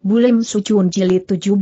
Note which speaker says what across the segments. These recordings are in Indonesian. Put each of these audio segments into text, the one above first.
Speaker 1: Bulim Sucun Jilid 17.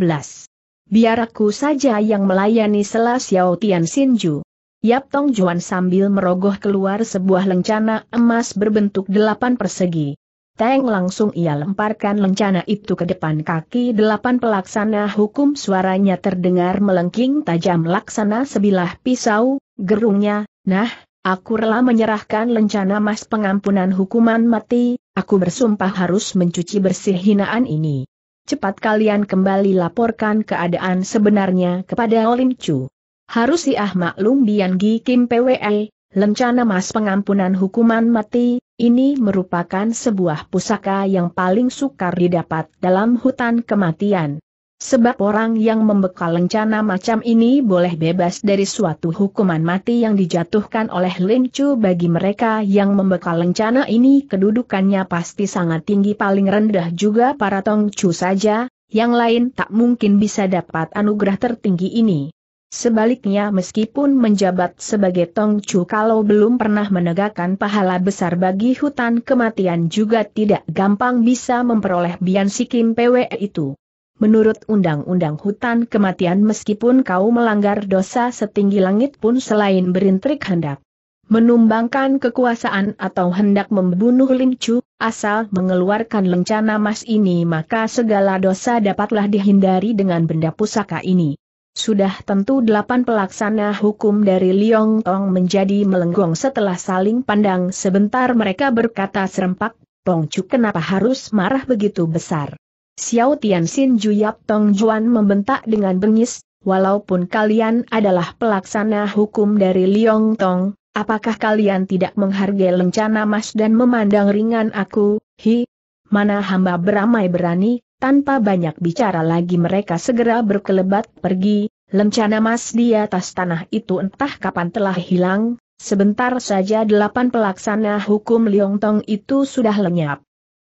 Speaker 1: Biar aku saja yang melayani Sela Xiao Tian Sinju. Yap Tong Juan sambil merogoh keluar sebuah lencana emas berbentuk delapan persegi. Teng langsung ia lemparkan lencana itu ke depan kaki delapan pelaksana hukum suaranya terdengar melengking tajam laksana sebilah pisau, gerungnya, nah, aku rela menyerahkan lencana emas pengampunan hukuman mati, aku bersumpah harus mencuci bersih hinaan ini cepat kalian kembali laporkan keadaan sebenarnya kepada Olim Chu. Harus ah maklum Bian Gi Kim PWE, Lencana Mas Pengampunan Hukuman Mati, ini merupakan sebuah pusaka yang paling sukar didapat dalam hutan kematian. Sebab orang yang membekal lencana macam ini boleh bebas dari suatu hukuman mati yang dijatuhkan oleh Lin Chu bagi mereka yang membekal lencana ini kedudukannya pasti sangat tinggi paling rendah juga para Tong Chu saja, yang lain tak mungkin bisa dapat anugerah tertinggi ini. Sebaliknya meskipun menjabat sebagai Tong Chu kalau belum pernah menegakkan pahala besar bagi hutan kematian juga tidak gampang bisa memperoleh Bian Sikim PW e itu. Menurut Undang-Undang Hutan Kematian meskipun kau melanggar dosa setinggi langit pun selain berintrik hendak menumbangkan kekuasaan atau hendak membunuh Chu, asal mengeluarkan lencana mas ini maka segala dosa dapatlah dihindari dengan benda pusaka ini. Sudah tentu delapan pelaksana hukum dari Liong Tong menjadi melenggong setelah saling pandang sebentar mereka berkata serempak, Chu kenapa harus marah begitu besar. Xiao Tian Xin Juyap Tong Juan membentak dengan bengis, walaupun kalian adalah pelaksana hukum dari Liong Tong, apakah kalian tidak menghargai lencana mas dan memandang ringan aku, hi? Mana hamba beramai berani, tanpa banyak bicara lagi mereka segera berkelebat pergi, lencana mas di atas tanah itu entah kapan telah hilang, sebentar saja delapan pelaksana hukum Liong Tong itu sudah lenyap.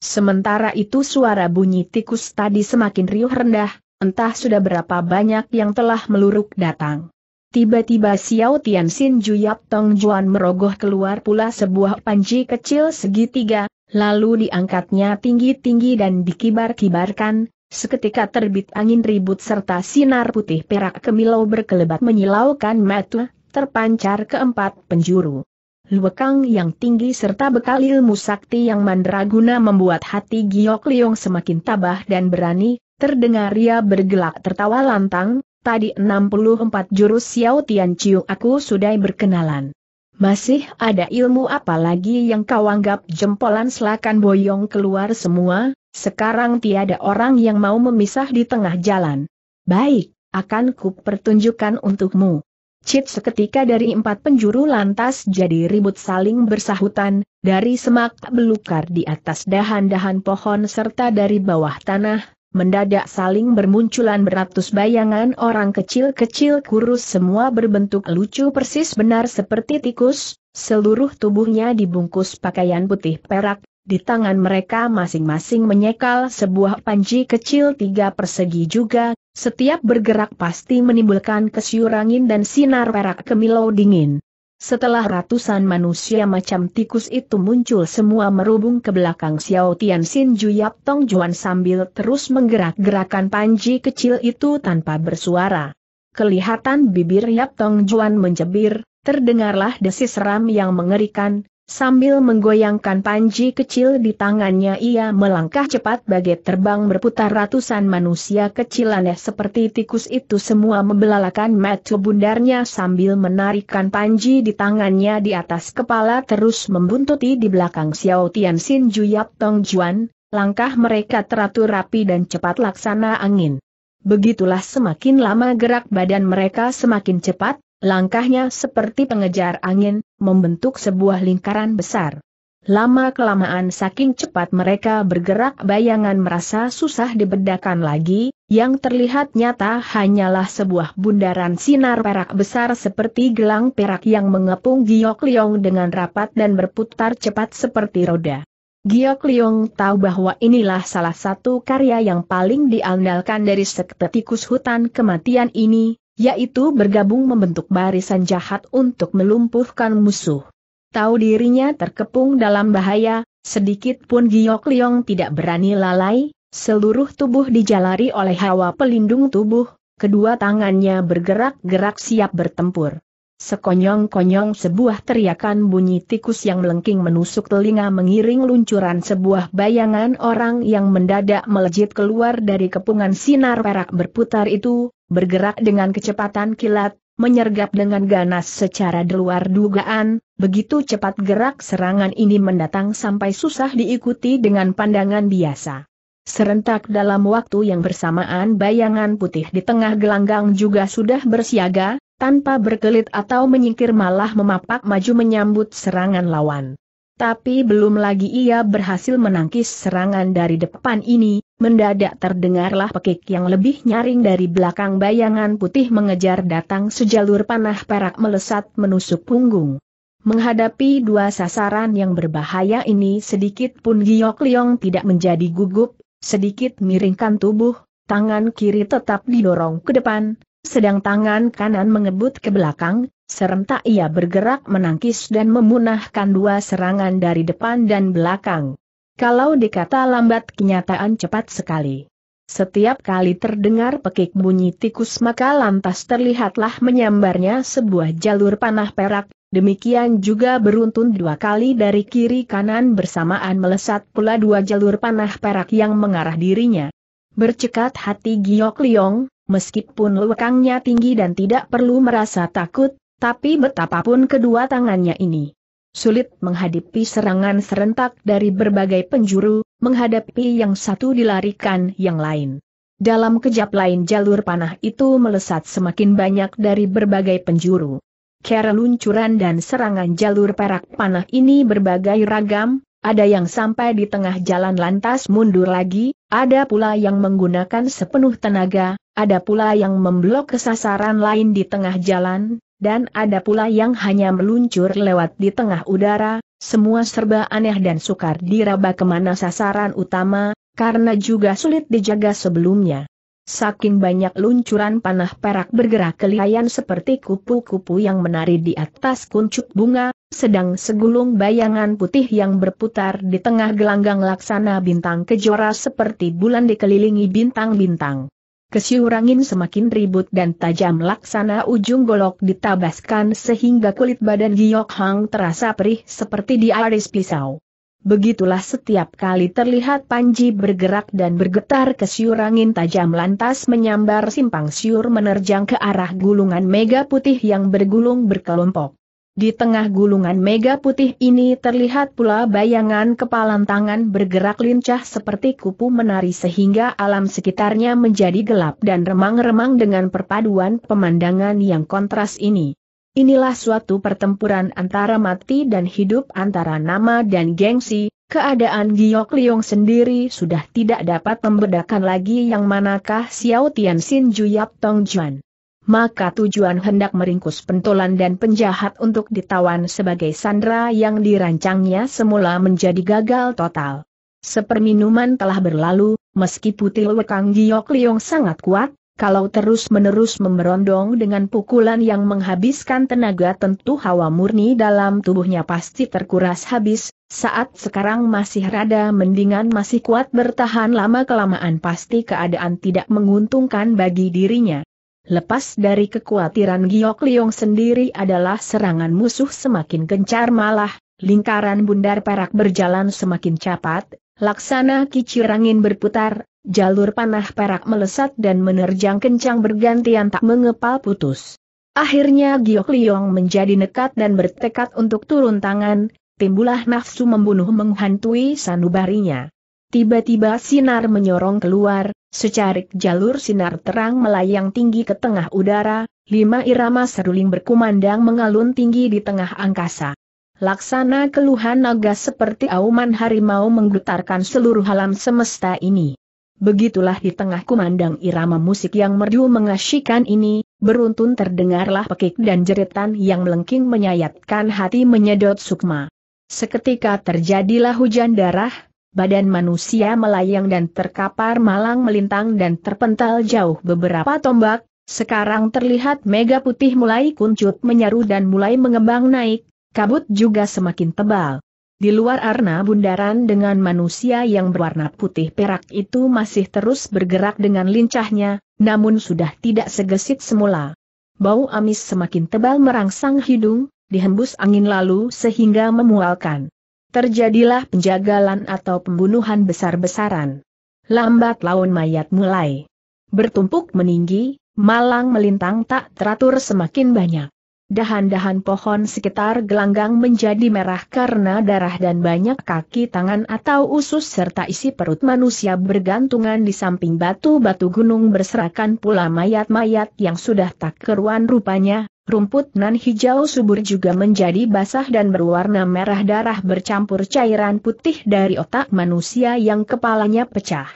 Speaker 1: Sementara itu suara bunyi tikus tadi semakin riuh rendah, entah sudah berapa banyak yang telah meluruk datang. Tiba-tiba Xiao Tianxin, Ju Juyap Tong Juan merogoh keluar pula sebuah panji kecil segitiga, lalu diangkatnya tinggi-tinggi dan dikibar-kibarkan, seketika terbit angin ribut serta sinar putih perak kemilau berkelebat menyilaukan mata, terpancar keempat penjuru. Luekang yang tinggi serta bekal ilmu sakti yang mandraguna membuat hati Giok Liong semakin tabah dan berani, terdengar ia bergelak tertawa lantang, tadi 64 jurus Xiao Tian Chiu aku sudah berkenalan. Masih ada ilmu apa lagi yang kau anggap jempolan selakan boyong keluar semua, sekarang tiada orang yang mau memisah di tengah jalan. Baik, akan ku pertunjukkan untukmu. Cip seketika dari empat penjuru lantas jadi ribut saling bersahutan, dari semak belukar di atas dahan-dahan pohon serta dari bawah tanah, mendadak saling bermunculan beratus bayangan orang kecil-kecil kurus semua berbentuk lucu persis benar seperti tikus, seluruh tubuhnya dibungkus pakaian putih perak, di tangan mereka masing-masing menyekal sebuah panji kecil tiga persegi juga, setiap bergerak pasti menimbulkan kesyurangin dan sinar perak kemilau dingin. Setelah ratusan manusia macam tikus itu muncul semua merubung ke belakang Xiao Tian Xin, Ju Tong Juan sambil terus menggerak-gerakan panji kecil itu tanpa bersuara. Kelihatan bibir Yap Tong Juan menjebir, terdengarlah desis ram yang mengerikan, Sambil menggoyangkan panji kecil di tangannya ia melangkah cepat bagai terbang berputar ratusan manusia kecil aneh seperti tikus itu semua membelalakan metu bundarnya sambil menarikkan panji di tangannya di atas kepala terus membuntuti di belakang Xiao Tian Sin Juyap Tong Juan, langkah mereka teratur rapi dan cepat laksana angin. Begitulah semakin lama gerak badan mereka semakin cepat, Langkahnya seperti pengejar angin, membentuk sebuah lingkaran besar. Lama-kelamaan saking cepat mereka bergerak bayangan merasa susah dibedakan lagi, yang terlihat nyata hanyalah sebuah bundaran sinar perak besar seperti gelang perak yang mengepung Giok Leong dengan rapat dan berputar cepat seperti roda. Giok Leong tahu bahwa inilah salah satu karya yang paling diandalkan dari sekte tikus hutan kematian ini, yaitu bergabung membentuk barisan jahat untuk melumpuhkan musuh. Tahu dirinya terkepung dalam bahaya, sedikit pun Giok Liong tidak berani lalai, seluruh tubuh dijalari oleh hawa pelindung tubuh, kedua tangannya bergerak-gerak siap bertempur. Sekonyong-konyong sebuah teriakan bunyi tikus yang melengking menusuk telinga mengiring luncuran sebuah bayangan orang yang mendadak melejit keluar dari kepungan sinar perak berputar itu, bergerak dengan kecepatan kilat, menyergap dengan ganas secara luar dugaan, begitu cepat gerak serangan ini mendatang sampai susah diikuti dengan pandangan biasa. Serentak dalam waktu yang bersamaan bayangan putih di tengah gelanggang juga sudah bersiaga, tanpa berkelit atau menyingkir malah memapak maju menyambut serangan lawan. Tapi belum lagi ia berhasil menangkis serangan dari depan ini, Mendadak terdengarlah pekik yang lebih nyaring dari belakang bayangan putih mengejar datang sejalur panah perak melesat menusuk punggung. Menghadapi dua sasaran yang berbahaya ini sedikit pun Giok Liong tidak menjadi gugup, sedikit miringkan tubuh, tangan kiri tetap didorong ke depan, sedang tangan kanan mengebut ke belakang, serentak ia bergerak menangkis dan memunahkan dua serangan dari depan dan belakang. Kalau dikata lambat kenyataan cepat sekali. Setiap kali terdengar pekik bunyi tikus maka lantas terlihatlah menyambarnya sebuah jalur panah perak, demikian juga beruntun dua kali dari kiri kanan bersamaan melesat pula dua jalur panah perak yang mengarah dirinya. Bercekat hati Giok Liong, meskipun lekangnya tinggi dan tidak perlu merasa takut, tapi betapapun kedua tangannya ini sulit menghadapi serangan serentak dari berbagai penjuru, menghadapi yang satu dilarikan yang lain. Dalam kejap lain jalur panah itu melesat semakin banyak dari berbagai penjuru. Kera luncuran dan serangan jalur perak panah ini berbagai ragam, ada yang sampai di tengah jalan lantas mundur lagi, ada pula yang menggunakan sepenuh tenaga, ada pula yang memblok kesasaran lain di tengah jalan, dan ada pula yang hanya meluncur lewat di tengah udara, semua serba aneh dan sukar diraba kemana sasaran utama, karena juga sulit dijaga sebelumnya. Saking banyak luncuran panah perak bergerak kelihayan seperti kupu-kupu yang menari di atas kuncup bunga, sedang segulung bayangan putih yang berputar di tengah gelanggang laksana bintang kejora seperti bulan dikelilingi bintang-bintang. Kesiurangin semakin ribut dan tajam laksana ujung golok ditabaskan sehingga kulit badan Giok Hang terasa perih seperti diiris pisau. Begitulah setiap kali terlihat Panji bergerak dan bergetar kesiurangin tajam lantas menyambar simpang siur menerjang ke arah gulungan mega putih yang bergulung berkelompok. Di tengah gulungan mega putih ini terlihat pula bayangan kepalan tangan bergerak lincah seperti kupu menari sehingga alam sekitarnya menjadi gelap dan remang-remang dengan perpaduan pemandangan yang kontras ini. Inilah suatu pertempuran antara mati dan hidup antara nama dan gengsi, keadaan Giok Liong sendiri sudah tidak dapat membedakan lagi yang manakah Xiao Tian Xin Ju Yap Tong Juan maka tujuan hendak meringkus pentolan dan penjahat untuk ditawan sebagai sandera yang dirancangnya semula menjadi gagal total. Seperminuman telah berlalu, meski Putih lewekang Giok Liong sangat kuat, kalau terus-menerus memberondong dengan pukulan yang menghabiskan tenaga tentu hawa murni dalam tubuhnya pasti terkuras habis, saat sekarang masih rada mendingan masih kuat bertahan lama-kelamaan pasti keadaan tidak menguntungkan bagi dirinya. Lepas dari kekhawatiran Giok Liong sendiri adalah serangan musuh semakin gencar malah, lingkaran bundar perak berjalan semakin cepat, laksana kicir angin berputar, jalur panah perak melesat dan menerjang kencang bergantian tak mengepal putus. Akhirnya Giok Liong menjadi nekat dan bertekad untuk turun tangan, timbulah nafsu membunuh menghantui sanubarinya. Tiba-tiba sinar menyorong keluar, secarik jalur sinar terang melayang tinggi ke tengah udara, lima irama seruling berkumandang mengalun tinggi di tengah angkasa. Laksana keluhan naga seperti auman harimau menggetarkan seluruh alam semesta ini. Begitulah di tengah kumandang irama musik yang merdu mengasyikan ini, beruntun terdengarlah pekik dan jeritan yang melengking menyayatkan hati menyedot sukma. Seketika terjadilah hujan darah, badan manusia melayang dan terkapar malang melintang dan terpental jauh beberapa tombak, sekarang terlihat mega putih mulai kuncut menyaru dan mulai mengembang naik, kabut juga semakin tebal. Di luar arna bundaran dengan manusia yang berwarna putih perak itu masih terus bergerak dengan lincahnya, namun sudah tidak segesit semula. Bau amis semakin tebal merangsang hidung, dihembus angin lalu sehingga memualkan terjadilah penjagalan atau pembunuhan besar-besaran. Lambat laun mayat mulai bertumpuk meninggi, malang melintang tak teratur semakin banyak. Dahan-dahan pohon sekitar gelanggang menjadi merah karena darah dan banyak kaki tangan atau usus serta isi perut manusia bergantungan di samping batu-batu gunung berserakan pula mayat-mayat yang sudah tak keruan rupanya, Rumput nan hijau subur juga menjadi basah dan berwarna merah darah bercampur cairan putih dari otak manusia yang kepalanya pecah.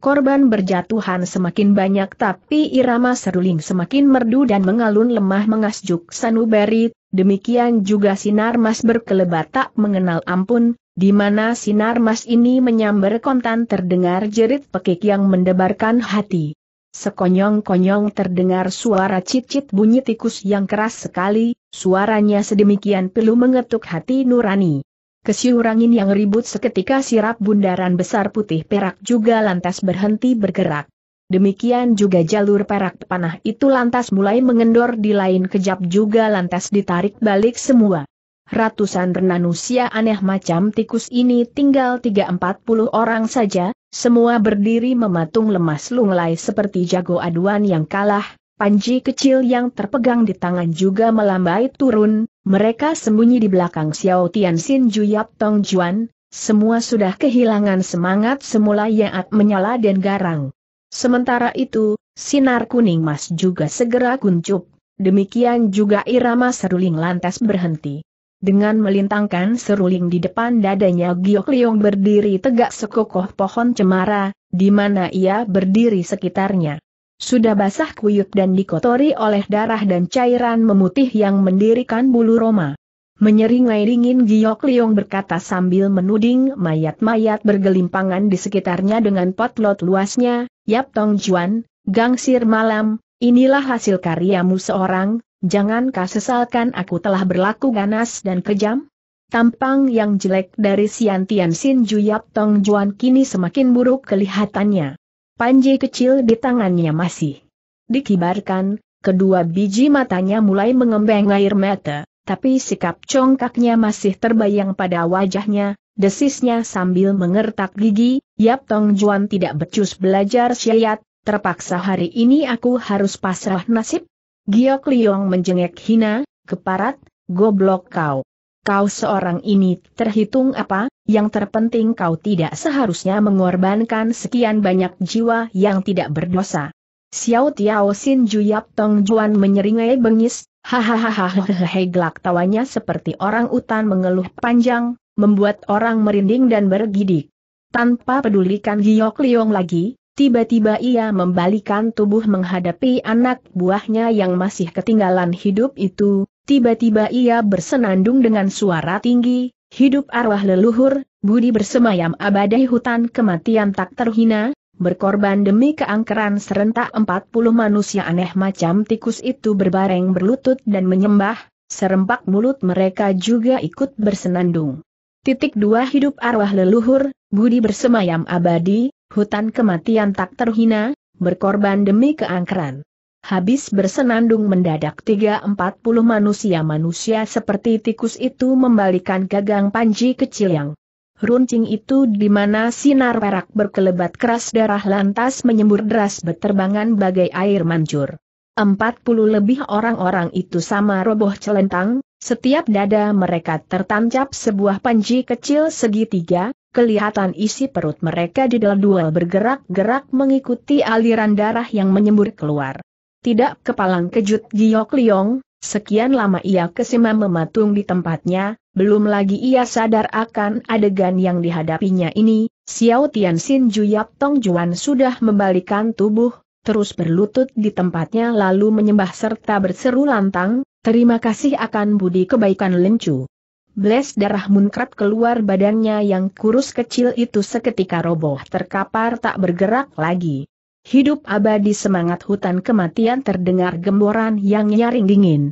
Speaker 1: Korban berjatuhan semakin banyak tapi irama seruling semakin merdu dan mengalun lemah mengasjuk sanubari, demikian juga sinar mas berkelebat tak mengenal ampun, di mana sinar mas ini menyambar kontan terdengar jerit pekik yang mendebarkan hati. Sekonyong-konyong terdengar suara cicit bunyi tikus yang keras sekali, suaranya sedemikian pilu mengetuk hati nurani. Kesiurangin yang ribut seketika sirap bundaran besar putih perak juga lantas berhenti bergerak. Demikian juga jalur perak panah itu lantas mulai mengendor di lain kejap juga lantas ditarik balik semua. Ratusan renanusia aneh macam tikus ini tinggal tiga empat puluh orang saja, semua berdiri mematung lemas lunglai seperti jago aduan yang kalah, panji kecil yang terpegang di tangan juga melambai turun, mereka sembunyi di belakang Xiao Tian Xin Juyap Tong Juan, semua sudah kehilangan semangat semula Yaat menyala dan garang. Sementara itu, sinar kuning mas juga segera kuncup, demikian juga irama seruling lantas berhenti. Dengan melintangkan seruling di depan dadanya Giok Leong berdiri tegak sekokoh pohon cemara, di mana ia berdiri sekitarnya. Sudah basah kuyup dan dikotori oleh darah dan cairan memutih yang mendirikan bulu Roma. Menyeringai dingin Giok Leong berkata sambil menuding mayat-mayat bergelimpangan di sekitarnya dengan potlot luasnya, Yap Tong Juan, Gangsir Malam, inilah hasil karyamu seorang, Jangan Jangankah sesalkan aku telah berlaku ganas dan kejam? Tampang yang jelek dari Sian Tian Sin Juyap Tong Juan kini semakin buruk kelihatannya. Panji kecil di tangannya masih dikibarkan, kedua biji matanya mulai mengembang air mata, tapi sikap congkaknya masih terbayang pada wajahnya, desisnya sambil mengertak gigi, Yap Tong Juan tidak becus belajar syariat, terpaksa hari ini aku harus pasrah nasib, Giok Liong menjengek hina, keparat, goblok kau. Kau seorang ini terhitung apa, yang terpenting kau tidak seharusnya mengorbankan sekian banyak jiwa yang tidak berdosa. Xiao Tiao Sin Juyap Tong Juan menyeringai bengis, hahaha gelak tawanya seperti orang utan mengeluh panjang, membuat orang merinding dan bergidik. Tanpa pedulikan Giok Liong lagi, Tiba-tiba ia membalikan tubuh menghadapi anak buahnya yang masih ketinggalan hidup itu, tiba-tiba ia bersenandung dengan suara tinggi, hidup arwah leluhur, budi bersemayam abadai hutan kematian tak terhina, berkorban demi keangkeran serentak 40 manusia aneh macam tikus itu berbareng berlutut dan menyembah, serempak mulut mereka juga ikut bersenandung. Titik dua hidup arwah leluhur, budi bersemayam abadi, hutan kematian tak terhina, berkorban demi keangkeran. Habis bersenandung mendadak tiga empat puluh manusia-manusia seperti tikus itu membalikan gagang panji kecil yang runcing itu di mana sinar perak berkelebat keras darah lantas menyembur deras beterbangan bagai air mancur. Empat puluh lebih orang-orang itu sama roboh celentang, setiap dada mereka tertancap sebuah panji kecil segitiga, kelihatan isi perut mereka di dalam duel bergerak-gerak mengikuti aliran darah yang menyembur keluar. Tidak kepalang kejut Giok Liong, sekian lama ia kesima mematung di tempatnya, belum lagi ia sadar akan adegan yang dihadapinya ini, Xiao Tian Xin Yap Tong Juan sudah membalikan tubuh, terus berlutut di tempatnya lalu menyembah serta berseru lantang, terima kasih akan budi kebaikan Lencu. Bles darah munkrat keluar badannya yang kurus kecil itu seketika roboh terkapar tak bergerak lagi. Hidup abadi semangat hutan kematian terdengar gemboran yang nyaring dingin.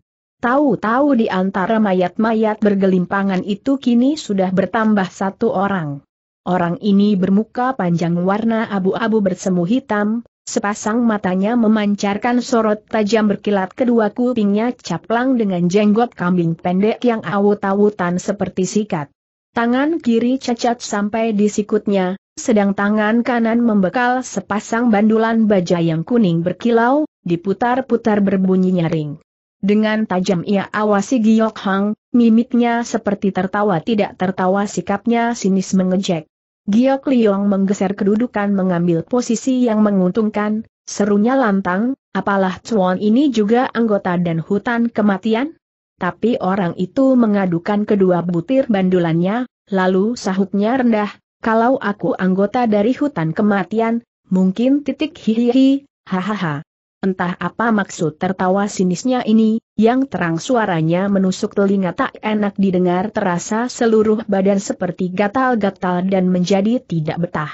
Speaker 1: Tahu-tahu di antara mayat-mayat bergelimpangan itu kini sudah bertambah satu orang. Orang ini bermuka panjang warna abu-abu bersemu hitam, Sepasang matanya memancarkan sorot tajam berkilat kedua kupingnya caplang dengan jenggot kambing pendek yang awut-awutan seperti sikat. Tangan kiri cacat sampai di sikutnya, sedang tangan kanan membekal sepasang bandulan baja yang kuning berkilau, diputar-putar berbunyi nyaring. Dengan tajam ia awasi Giok Hang, mimiknya seperti tertawa tidak tertawa sikapnya sinis mengejek. Giok Liong menggeser kedudukan mengambil posisi yang menguntungkan, serunya lantang, apalah Chuan ini juga anggota dan hutan kematian? Tapi orang itu mengadukan kedua butir bandulannya, lalu sahutnya rendah, kalau aku anggota dari hutan kematian, mungkin titik hihihi, hahaha. Entah apa maksud tertawa sinisnya ini, yang terang suaranya menusuk telinga tak enak didengar terasa seluruh badan seperti gatal-gatal dan menjadi tidak betah.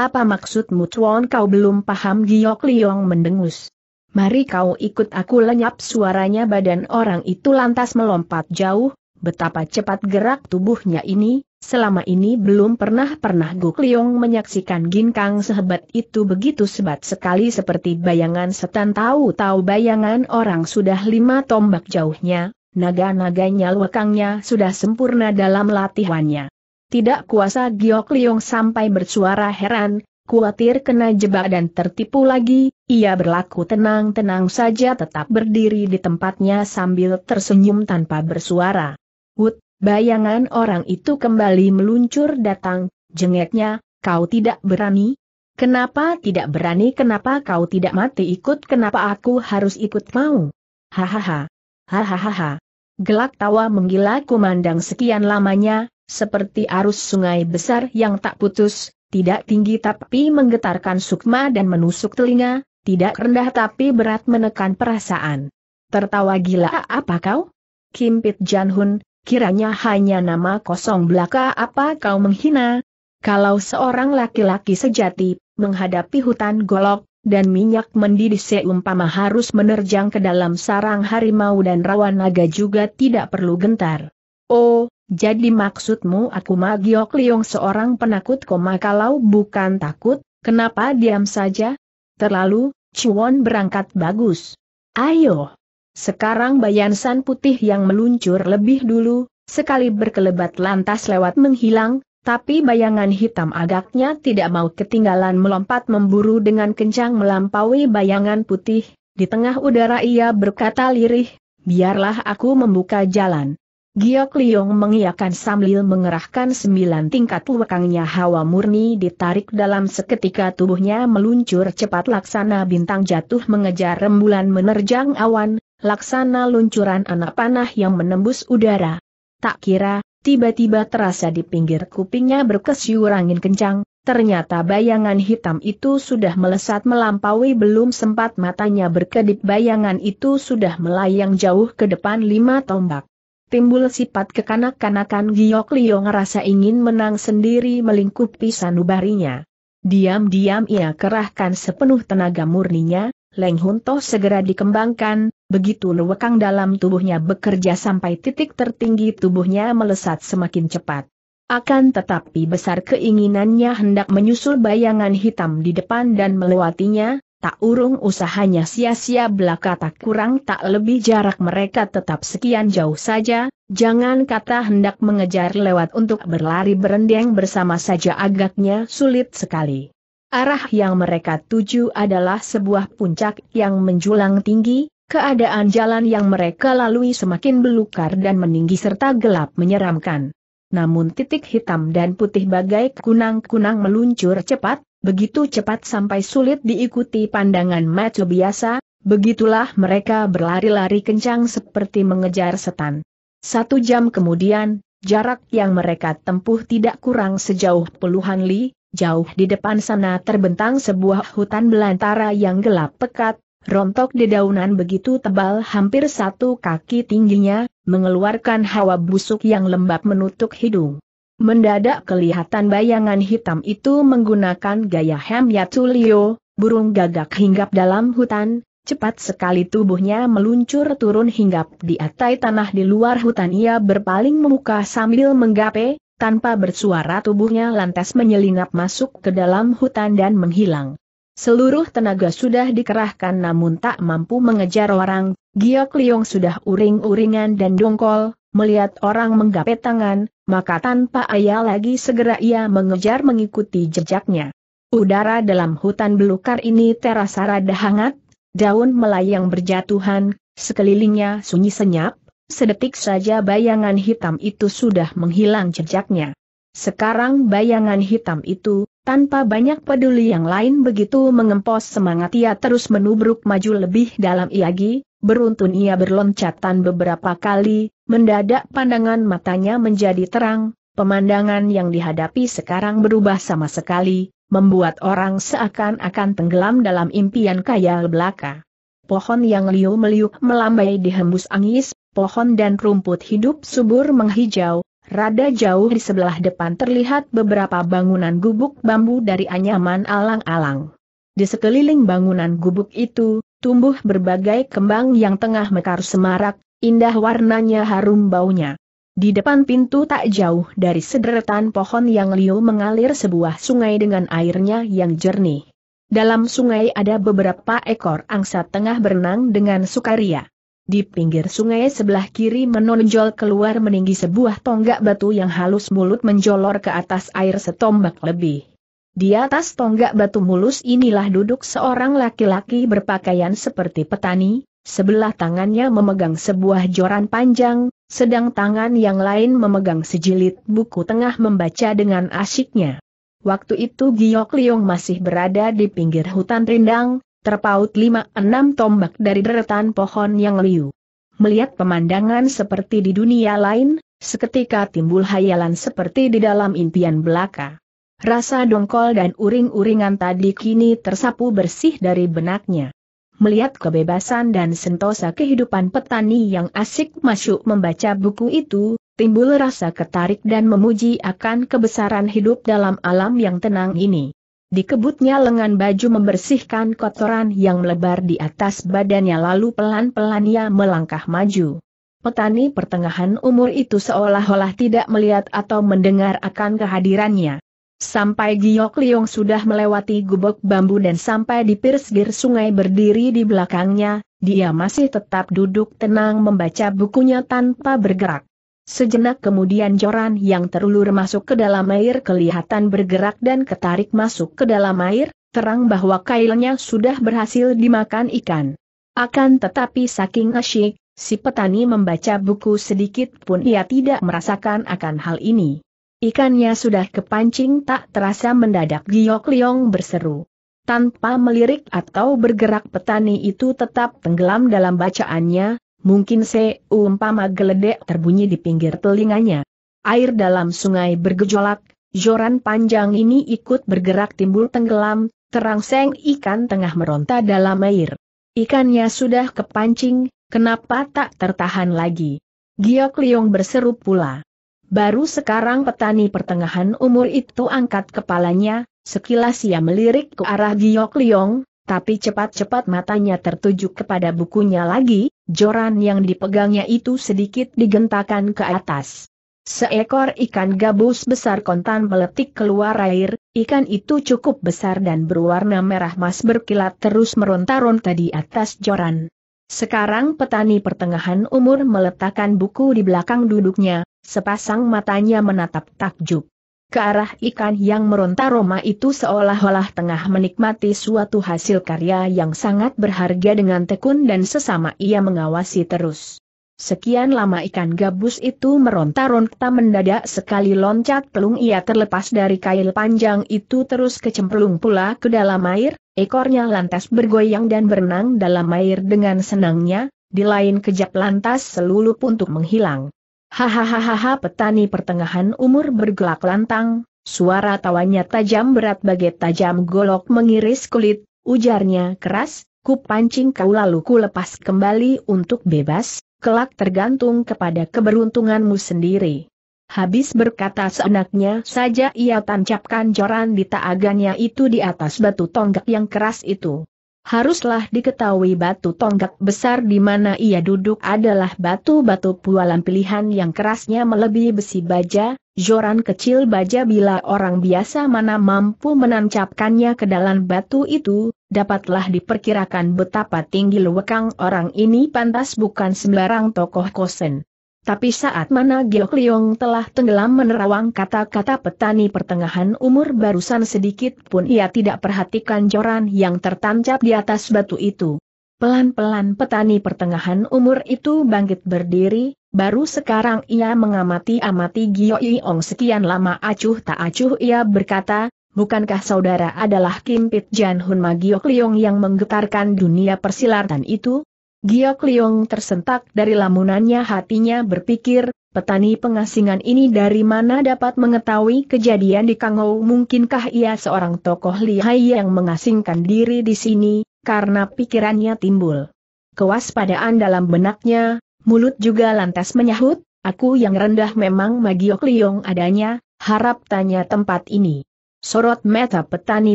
Speaker 1: Apa maksudmu Tuan kau belum paham Giok Liong mendengus. Mari kau ikut aku lenyap suaranya badan orang itu lantas melompat jauh, betapa cepat gerak tubuhnya ini, Selama ini belum pernah-pernah Gu Liong menyaksikan ginkang sehebat itu begitu sebat sekali seperti bayangan setan tahu-tahu bayangan orang sudah lima tombak jauhnya, naga-naganya lekangnya sudah sempurna dalam latihannya. Tidak kuasa Giok Liong sampai bersuara heran, khawatir kena jebak dan tertipu lagi, ia berlaku tenang-tenang saja tetap berdiri di tempatnya sambil tersenyum tanpa bersuara. Wut, Bayangan orang itu kembali meluncur datang, jengeknya, kau tidak berani? Kenapa tidak berani? Kenapa kau tidak mati ikut? Kenapa aku harus ikut mau? Hahaha. Hahaha. Gelak tawa menggila kumandang sekian lamanya, seperti arus sungai besar yang tak putus, tidak tinggi tapi menggetarkan sukma dan menusuk telinga, tidak rendah tapi berat menekan perasaan. Tertawa gila apa kau? Kim Pit Janhun, kiranya hanya nama kosong belaka apa kau menghina? Kalau seorang laki-laki sejati, menghadapi hutan golok, dan minyak mendidih seumpama harus menerjang ke dalam sarang harimau dan rawan naga juga tidak perlu gentar. Oh, jadi maksudmu aku Magiok Liong seorang penakut koma kalau bukan takut, kenapa diam saja? Terlalu, Cuan berangkat bagus. Ayo, sekarang bayansan putih yang meluncur lebih dulu, sekali berkelebat lantas lewat menghilang, tapi bayangan hitam agaknya tidak mau ketinggalan melompat memburu dengan kencang melampaui bayangan putih, di tengah udara ia berkata lirih, biarlah aku membuka jalan. Giok Liong mengiakan sambil mengerahkan sembilan tingkat wakangnya hawa murni ditarik dalam seketika tubuhnya meluncur cepat laksana bintang jatuh mengejar rembulan menerjang awan, laksana luncuran anak panah yang menembus udara. Tak kira, tiba-tiba terasa di pinggir kupingnya berkesyur angin kencang, ternyata bayangan hitam itu sudah melesat melampaui belum sempat matanya berkedip bayangan itu sudah melayang jauh ke depan lima tombak. Timbul sifat kekanak-kanakan Giok Lio ngerasa ingin menang sendiri melingkupi sanubarinya. Diam-diam ia kerahkan sepenuh tenaga murninya, Leng Hun Toh segera dikembangkan, begitu lewekang dalam tubuhnya bekerja sampai titik tertinggi tubuhnya melesat semakin cepat. Akan tetapi besar keinginannya hendak menyusul bayangan hitam di depan dan melewatinya, tak urung usahanya sia-sia belaka tak kurang tak lebih jarak mereka tetap sekian jauh saja, jangan kata hendak mengejar lewat untuk berlari berendeng bersama saja agaknya sulit sekali. Arah yang mereka tuju adalah sebuah puncak yang menjulang tinggi, keadaan jalan yang mereka lalui semakin belukar dan meninggi serta gelap menyeramkan. Namun titik hitam dan putih bagai kunang-kunang meluncur cepat, begitu cepat sampai sulit diikuti pandangan mata biasa, begitulah mereka berlari-lari kencang seperti mengejar setan. Satu jam kemudian, jarak yang mereka tempuh tidak kurang sejauh puluhan li, jauh di depan sana terbentang sebuah hutan belantara yang gelap pekat, rontok dedaunan begitu tebal hampir satu kaki tingginya, mengeluarkan hawa busuk yang lembab menutup hidung. Mendadak kelihatan bayangan hitam itu menggunakan gaya Hamyatulio, burung gagak hinggap dalam hutan, Cepat sekali tubuhnya meluncur turun hinggap di atai tanah di luar hutan ia berpaling memuka sambil menggape, tanpa bersuara tubuhnya lantas menyelinap masuk ke dalam hutan dan menghilang. Seluruh tenaga sudah dikerahkan namun tak mampu mengejar orang, Giok Liong sudah uring-uringan dan dongkol, melihat orang menggapai tangan, maka tanpa ayah lagi segera ia mengejar mengikuti jejaknya. Udara dalam hutan belukar ini terasa rada hangat, daun melayang berjatuhan, sekelilingnya sunyi senyap, Sedetik saja bayangan hitam itu sudah menghilang jejaknya. Sekarang bayangan hitam itu, tanpa banyak peduli yang lain begitu mengempos semangat ia terus menubruk maju lebih dalam Iagi, beruntun ia berloncatan beberapa kali, mendadak pandangan matanya menjadi terang, pemandangan yang dihadapi sekarang berubah sama sekali, membuat orang seakan-akan tenggelam dalam impian kaya belaka pohon yang liu meliuk melambai dihembus angis, pohon dan rumput hidup subur menghijau, rada jauh di sebelah depan terlihat beberapa bangunan gubuk bambu dari anyaman alang-alang. Di sekeliling bangunan gubuk itu, tumbuh berbagai kembang yang tengah mekar semarak, indah warnanya harum baunya. Di depan pintu tak jauh dari sederetan pohon yang liu mengalir sebuah sungai dengan airnya yang jernih. Dalam sungai ada beberapa ekor angsa tengah berenang dengan sukaria. Di pinggir sungai sebelah kiri menonjol keluar meninggi sebuah tonggak batu yang halus mulut menjolor ke atas air setombak lebih. Di atas tonggak batu mulus inilah duduk seorang laki-laki berpakaian seperti petani, sebelah tangannya memegang sebuah joran panjang, sedang tangan yang lain memegang sejilid buku tengah membaca dengan asyiknya. Waktu itu Giok Liong masih berada di pinggir hutan rindang, terpaut lima enam tombak dari deretan pohon yang liu. Melihat pemandangan seperti di dunia lain, seketika timbul hayalan seperti di dalam impian belaka. Rasa dongkol dan uring-uringan tadi kini tersapu bersih dari benaknya. Melihat kebebasan dan sentosa kehidupan petani yang asik masuk membaca buku itu, timbul rasa ketarik dan memuji akan kebesaran hidup dalam alam yang tenang ini. Dikebutnya lengan baju membersihkan kotoran yang melebar di atas badannya lalu pelan-pelan ia melangkah maju. Petani pertengahan umur itu seolah-olah tidak melihat atau mendengar akan kehadirannya. Sampai Giok Liong sudah melewati gubuk bambu dan sampai di pirsgir sungai berdiri di belakangnya, dia masih tetap duduk tenang membaca bukunya tanpa bergerak. Sejenak kemudian joran yang terulur masuk ke dalam air kelihatan bergerak dan ketarik masuk ke dalam air, terang bahwa kailnya sudah berhasil dimakan ikan. Akan tetapi saking asyik, si petani membaca buku sedikit pun ia tidak merasakan akan hal ini. Ikannya sudah kepancing tak terasa mendadak Giok Liong berseru. Tanpa melirik atau bergerak petani itu tetap tenggelam dalam bacaannya, mungkin seumpama geledek terbunyi di pinggir telinganya. Air dalam sungai bergejolak, joran panjang ini ikut bergerak timbul tenggelam, terangseng ikan tengah meronta dalam air. Ikannya sudah kepancing, kenapa tak tertahan lagi? Giok Liong berseru pula. Baru sekarang petani pertengahan umur itu angkat kepalanya, sekilas ia melirik ke arah Giok Liong, tapi cepat-cepat matanya tertuju kepada bukunya lagi, joran yang dipegangnya itu sedikit digentakan ke atas. Seekor ikan gabus besar kontan meletik keluar air, ikan itu cukup besar dan berwarna merah emas berkilat terus meronta-ronta di atas joran. Sekarang petani pertengahan umur meletakkan buku di belakang duduknya, sepasang matanya menatap takjub. Ke arah ikan yang meronta Roma itu seolah-olah tengah menikmati suatu hasil karya yang sangat berharga dengan tekun dan sesama ia mengawasi terus. Sekian lama ikan gabus itu meronta-ronta mendadak sekali loncat pelung ia terlepas dari kail panjang itu terus kecemplung pula ke dalam air, ekornya lantas bergoyang dan berenang dalam air dengan senangnya, di lain kejap lantas selulup untuk menghilang. Hahaha petani pertengahan umur bergelak lantang, suara tawanya tajam berat bagai tajam golok mengiris kulit, ujarnya keras, ku pancing kau lalu ku lepas kembali untuk bebas, kelak tergantung kepada keberuntunganmu sendiri. Habis berkata seenaknya saja ia tancapkan joran di taagannya itu di atas batu tonggak yang keras itu haruslah diketahui batu tonggak besar di mana ia duduk adalah batu-batu pualan pilihan yang kerasnya melebihi besi baja, joran kecil baja bila orang biasa mana mampu menancapkannya ke dalam batu itu, dapatlah diperkirakan betapa tinggi lewekang orang ini pantas bukan sembarang tokoh kosen. Tapi saat mana Giok Liong telah tenggelam menerawang kata-kata petani pertengahan umur barusan sedikit pun ia tidak perhatikan joran yang tertancap di atas batu itu. Pelan-pelan petani pertengahan umur itu bangkit berdiri, baru sekarang ia mengamati-amati Giok Liong sekian lama acuh tak acuh ia berkata, Bukankah saudara adalah Kim Pit Jan Hun Ma Giok Liong yang menggetarkan dunia persilatan itu? Giok Liong tersentak dari lamunannya hatinya berpikir, petani pengasingan ini dari mana dapat mengetahui kejadian di Kangou mungkinkah ia seorang tokoh lihai yang mengasingkan diri di sini, karena pikirannya timbul. Kewaspadaan dalam benaknya, mulut juga lantas menyahut, aku yang rendah memang Magiok Liong adanya, harap tanya tempat ini. Sorot mata petani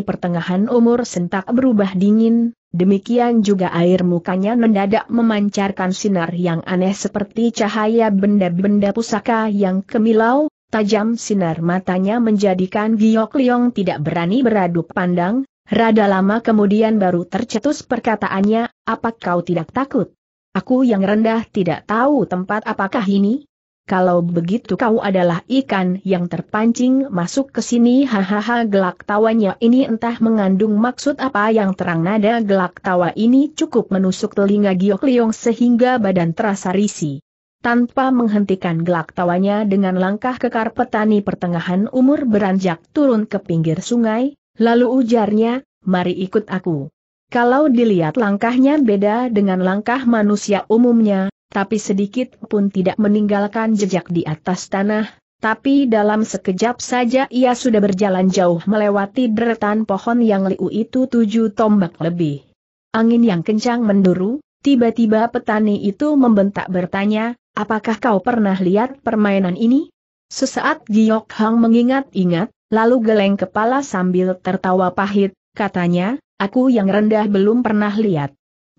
Speaker 1: pertengahan umur sentak berubah dingin, Demikian juga air mukanya mendadak memancarkan sinar yang aneh seperti cahaya benda-benda pusaka yang kemilau, tajam sinar matanya menjadikan Giok Liong tidak berani beradu pandang, rada lama kemudian baru tercetus perkataannya, apa kau tidak takut? Aku yang rendah tidak tahu tempat apakah ini? kalau begitu kau adalah ikan yang terpancing masuk ke sini hahaha gelak tawanya ini entah mengandung maksud apa yang terang nada gelak tawa ini cukup menusuk telinga Giok Leong sehingga badan terasa risi. Tanpa menghentikan gelak tawanya dengan langkah kekar petani pertengahan umur beranjak turun ke pinggir sungai, lalu ujarnya, mari ikut aku. Kalau dilihat langkahnya beda dengan langkah manusia umumnya, tapi sedikit pun tidak meninggalkan jejak di atas tanah, tapi dalam sekejap saja ia sudah berjalan jauh melewati deretan pohon yang liu itu tujuh tombak lebih. Angin yang kencang menduru, tiba-tiba petani itu membentak bertanya, apakah kau pernah lihat permainan ini? Sesaat Giok Hang mengingat-ingat, lalu geleng kepala sambil tertawa pahit, katanya, aku yang rendah belum pernah lihat.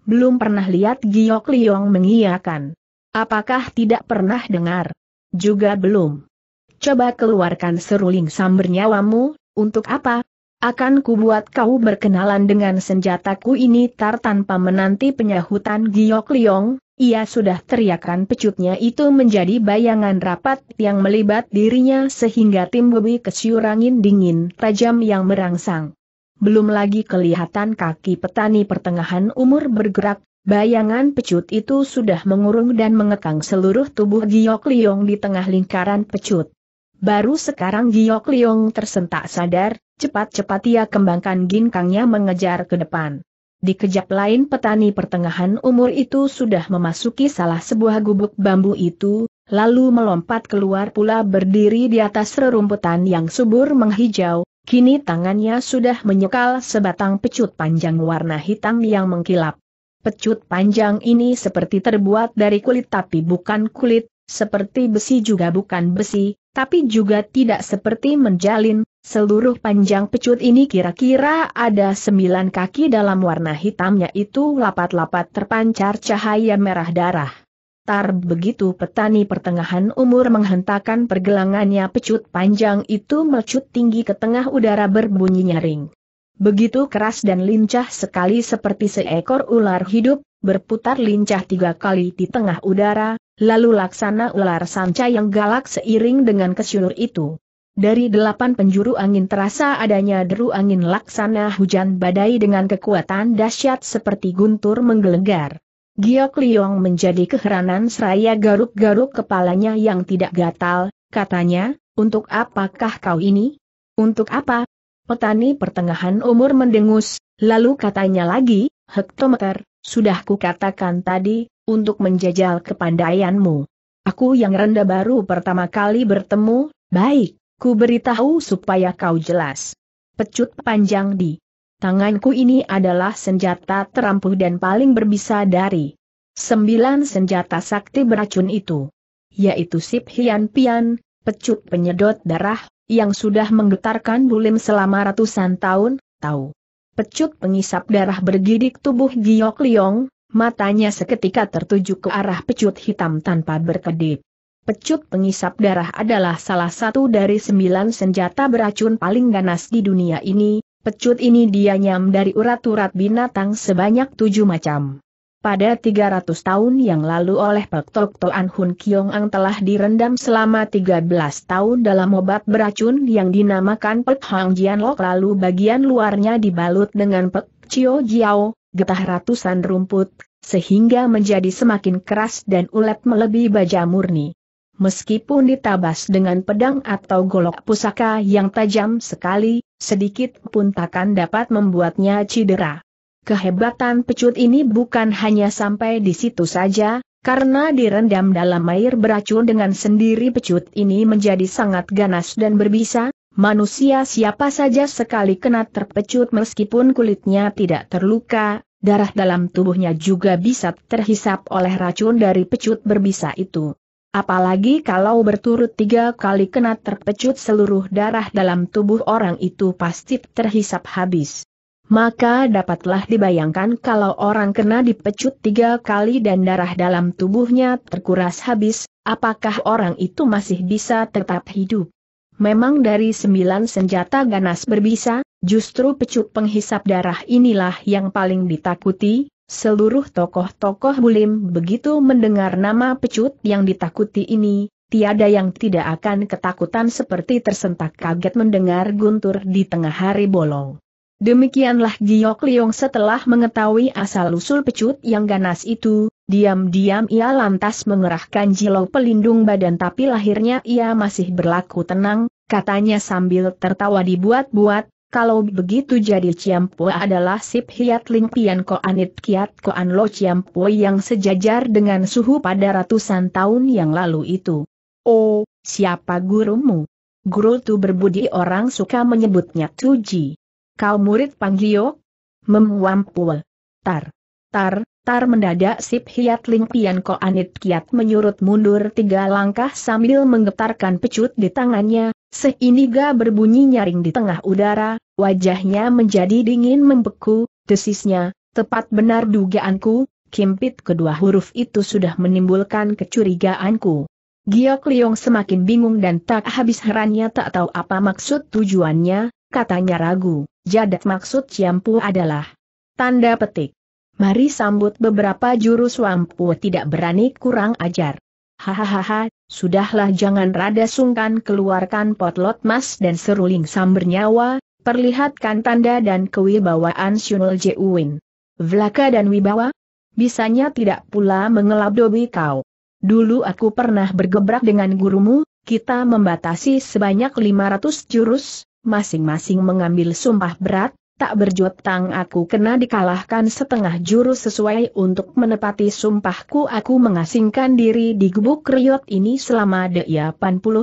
Speaker 1: Belum pernah lihat Giok Liong mengiyakan. Apakah tidak pernah dengar? Juga belum. Coba keluarkan seruling samber nyawamu, untuk apa? Akan kubuat kau berkenalan dengan senjataku ini tar tanpa menanti penyahutan Giok Liong, ia sudah teriakan pecutnya itu menjadi bayangan rapat yang melibat dirinya sehingga tim kesiur dingin tajam yang merangsang belum lagi kelihatan kaki petani pertengahan umur bergerak, bayangan pecut itu sudah mengurung dan mengekang seluruh tubuh Giok Liong di tengah lingkaran pecut. Baru sekarang Giok Liong tersentak sadar, cepat-cepat ia kembangkan ginkangnya mengejar ke depan. Di kejap lain petani pertengahan umur itu sudah memasuki salah sebuah gubuk bambu itu, lalu melompat keluar pula berdiri di atas rerumputan yang subur menghijau, Kini tangannya sudah menyekal sebatang pecut panjang warna hitam yang mengkilap. Pecut panjang ini seperti terbuat dari kulit tapi bukan kulit, seperti besi juga bukan besi, tapi juga tidak seperti menjalin, seluruh panjang pecut ini kira-kira ada sembilan kaki dalam warna hitamnya itu lapat-lapat terpancar cahaya merah darah. Tar begitu petani pertengahan umur menghentakkan pergelangannya pecut panjang itu melecut tinggi ke tengah udara berbunyi nyaring. Begitu keras dan lincah sekali seperti seekor ular hidup, berputar lincah tiga kali di tengah udara, lalu laksana ular sanca yang galak seiring dengan kesyur itu. Dari delapan penjuru angin terasa adanya deru angin laksana hujan badai dengan kekuatan dahsyat seperti guntur menggelegar. Giok Liong menjadi keheranan seraya garuk-garuk kepalanya yang tidak gatal, katanya, untuk apakah kau ini? Untuk apa? Petani pertengahan umur mendengus, lalu katanya lagi, hektometer, sudah kukatakan tadi, untuk menjajal kepandaianmu. Aku yang rendah baru pertama kali bertemu, baik, ku beritahu supaya kau jelas. Pecut panjang di tanganku ini adalah senjata terampuh dan paling berbisa dari sembilan senjata sakti beracun itu. Yaitu Sip Hian Pian, pecut penyedot darah, yang sudah menggetarkan bulim selama ratusan tahun, tahu. Pecut pengisap darah bergidik tubuh Giok Liong, matanya seketika tertuju ke arah pecut hitam tanpa berkedip. Pecut pengisap darah adalah salah satu dari sembilan senjata beracun paling ganas di dunia ini, Pecut ini dianyam dari urat-urat binatang sebanyak tujuh macam. Pada 300 tahun yang lalu oleh Pek Tok Toan Hun Kiong Ang telah direndam selama 13 tahun dalam obat beracun yang dinamakan Pek Hang Jian Lok lalu bagian luarnya dibalut dengan Pek Chio Jiao, getah ratusan rumput, sehingga menjadi semakin keras dan ulet melebihi baja murni. Meskipun ditabas dengan pedang atau golok pusaka yang tajam sekali, sedikit pun takkan dapat membuatnya cedera. Kehebatan pecut ini bukan hanya sampai di situ saja, karena direndam dalam air beracun dengan sendiri pecut ini menjadi sangat ganas dan berbisa, manusia siapa saja sekali kena terpecut meskipun kulitnya tidak terluka, darah dalam tubuhnya juga bisa terhisap oleh racun dari pecut berbisa itu. Apalagi kalau berturut tiga kali kena terpecut seluruh darah dalam tubuh orang itu pasti terhisap habis. Maka dapatlah dibayangkan kalau orang kena dipecut tiga kali dan darah dalam tubuhnya terkuras habis, apakah orang itu masih bisa tetap hidup? Memang dari sembilan senjata ganas berbisa, justru pecut penghisap darah inilah yang paling ditakuti, Seluruh tokoh-tokoh bulim begitu mendengar nama pecut yang ditakuti ini, tiada yang tidak akan ketakutan seperti tersentak kaget mendengar guntur di tengah hari bolong. Demikianlah Giok Liong setelah mengetahui asal-usul pecut yang ganas itu, diam-diam ia lantas mengerahkan jilau pelindung badan tapi lahirnya ia masih berlaku tenang, katanya sambil tertawa dibuat-buat, kalau begitu jadi Ciampua adalah Sip Hiat Ling Pian Anit Kiat an Lo Ciampua yang sejajar dengan suhu pada ratusan tahun yang lalu itu. Oh, siapa gurumu? Guru tu berbudi orang suka menyebutnya Tuji. Kau murid Panggio? Memuampul. Tar. Tar, tar mendadak Sip Hiat Ling Pian Anit Kiat menyurut mundur tiga langkah sambil menggetarkan pecut di tangannya, Seiniga berbunyi nyaring di tengah udara, wajahnya menjadi dingin membeku, desisnya, tepat benar dugaanku, kimpit kedua huruf itu sudah menimbulkan kecurigaanku. Giok Liong semakin bingung dan tak habis herannya tak tahu apa maksud tujuannya, katanya ragu, jadat maksud Ciampu adalah tanda petik. Mari sambut beberapa jurus Wampu tidak berani kurang ajar. Hahaha, sudahlah jangan rada sungkan keluarkan potlot mas dan seruling sam nyawa, perlihatkan tanda dan kewibawaan Sunul Jewin. Vlaka dan wibawa? Bisanya tidak pula dobi kau. Dulu aku pernah bergebrak dengan gurumu, kita membatasi sebanyak 500 jurus, masing-masing mengambil sumpah berat, tak berjotang aku kena dikalahkan setengah jurus sesuai untuk menepati sumpahku aku mengasingkan diri di gubuk riot ini selama 80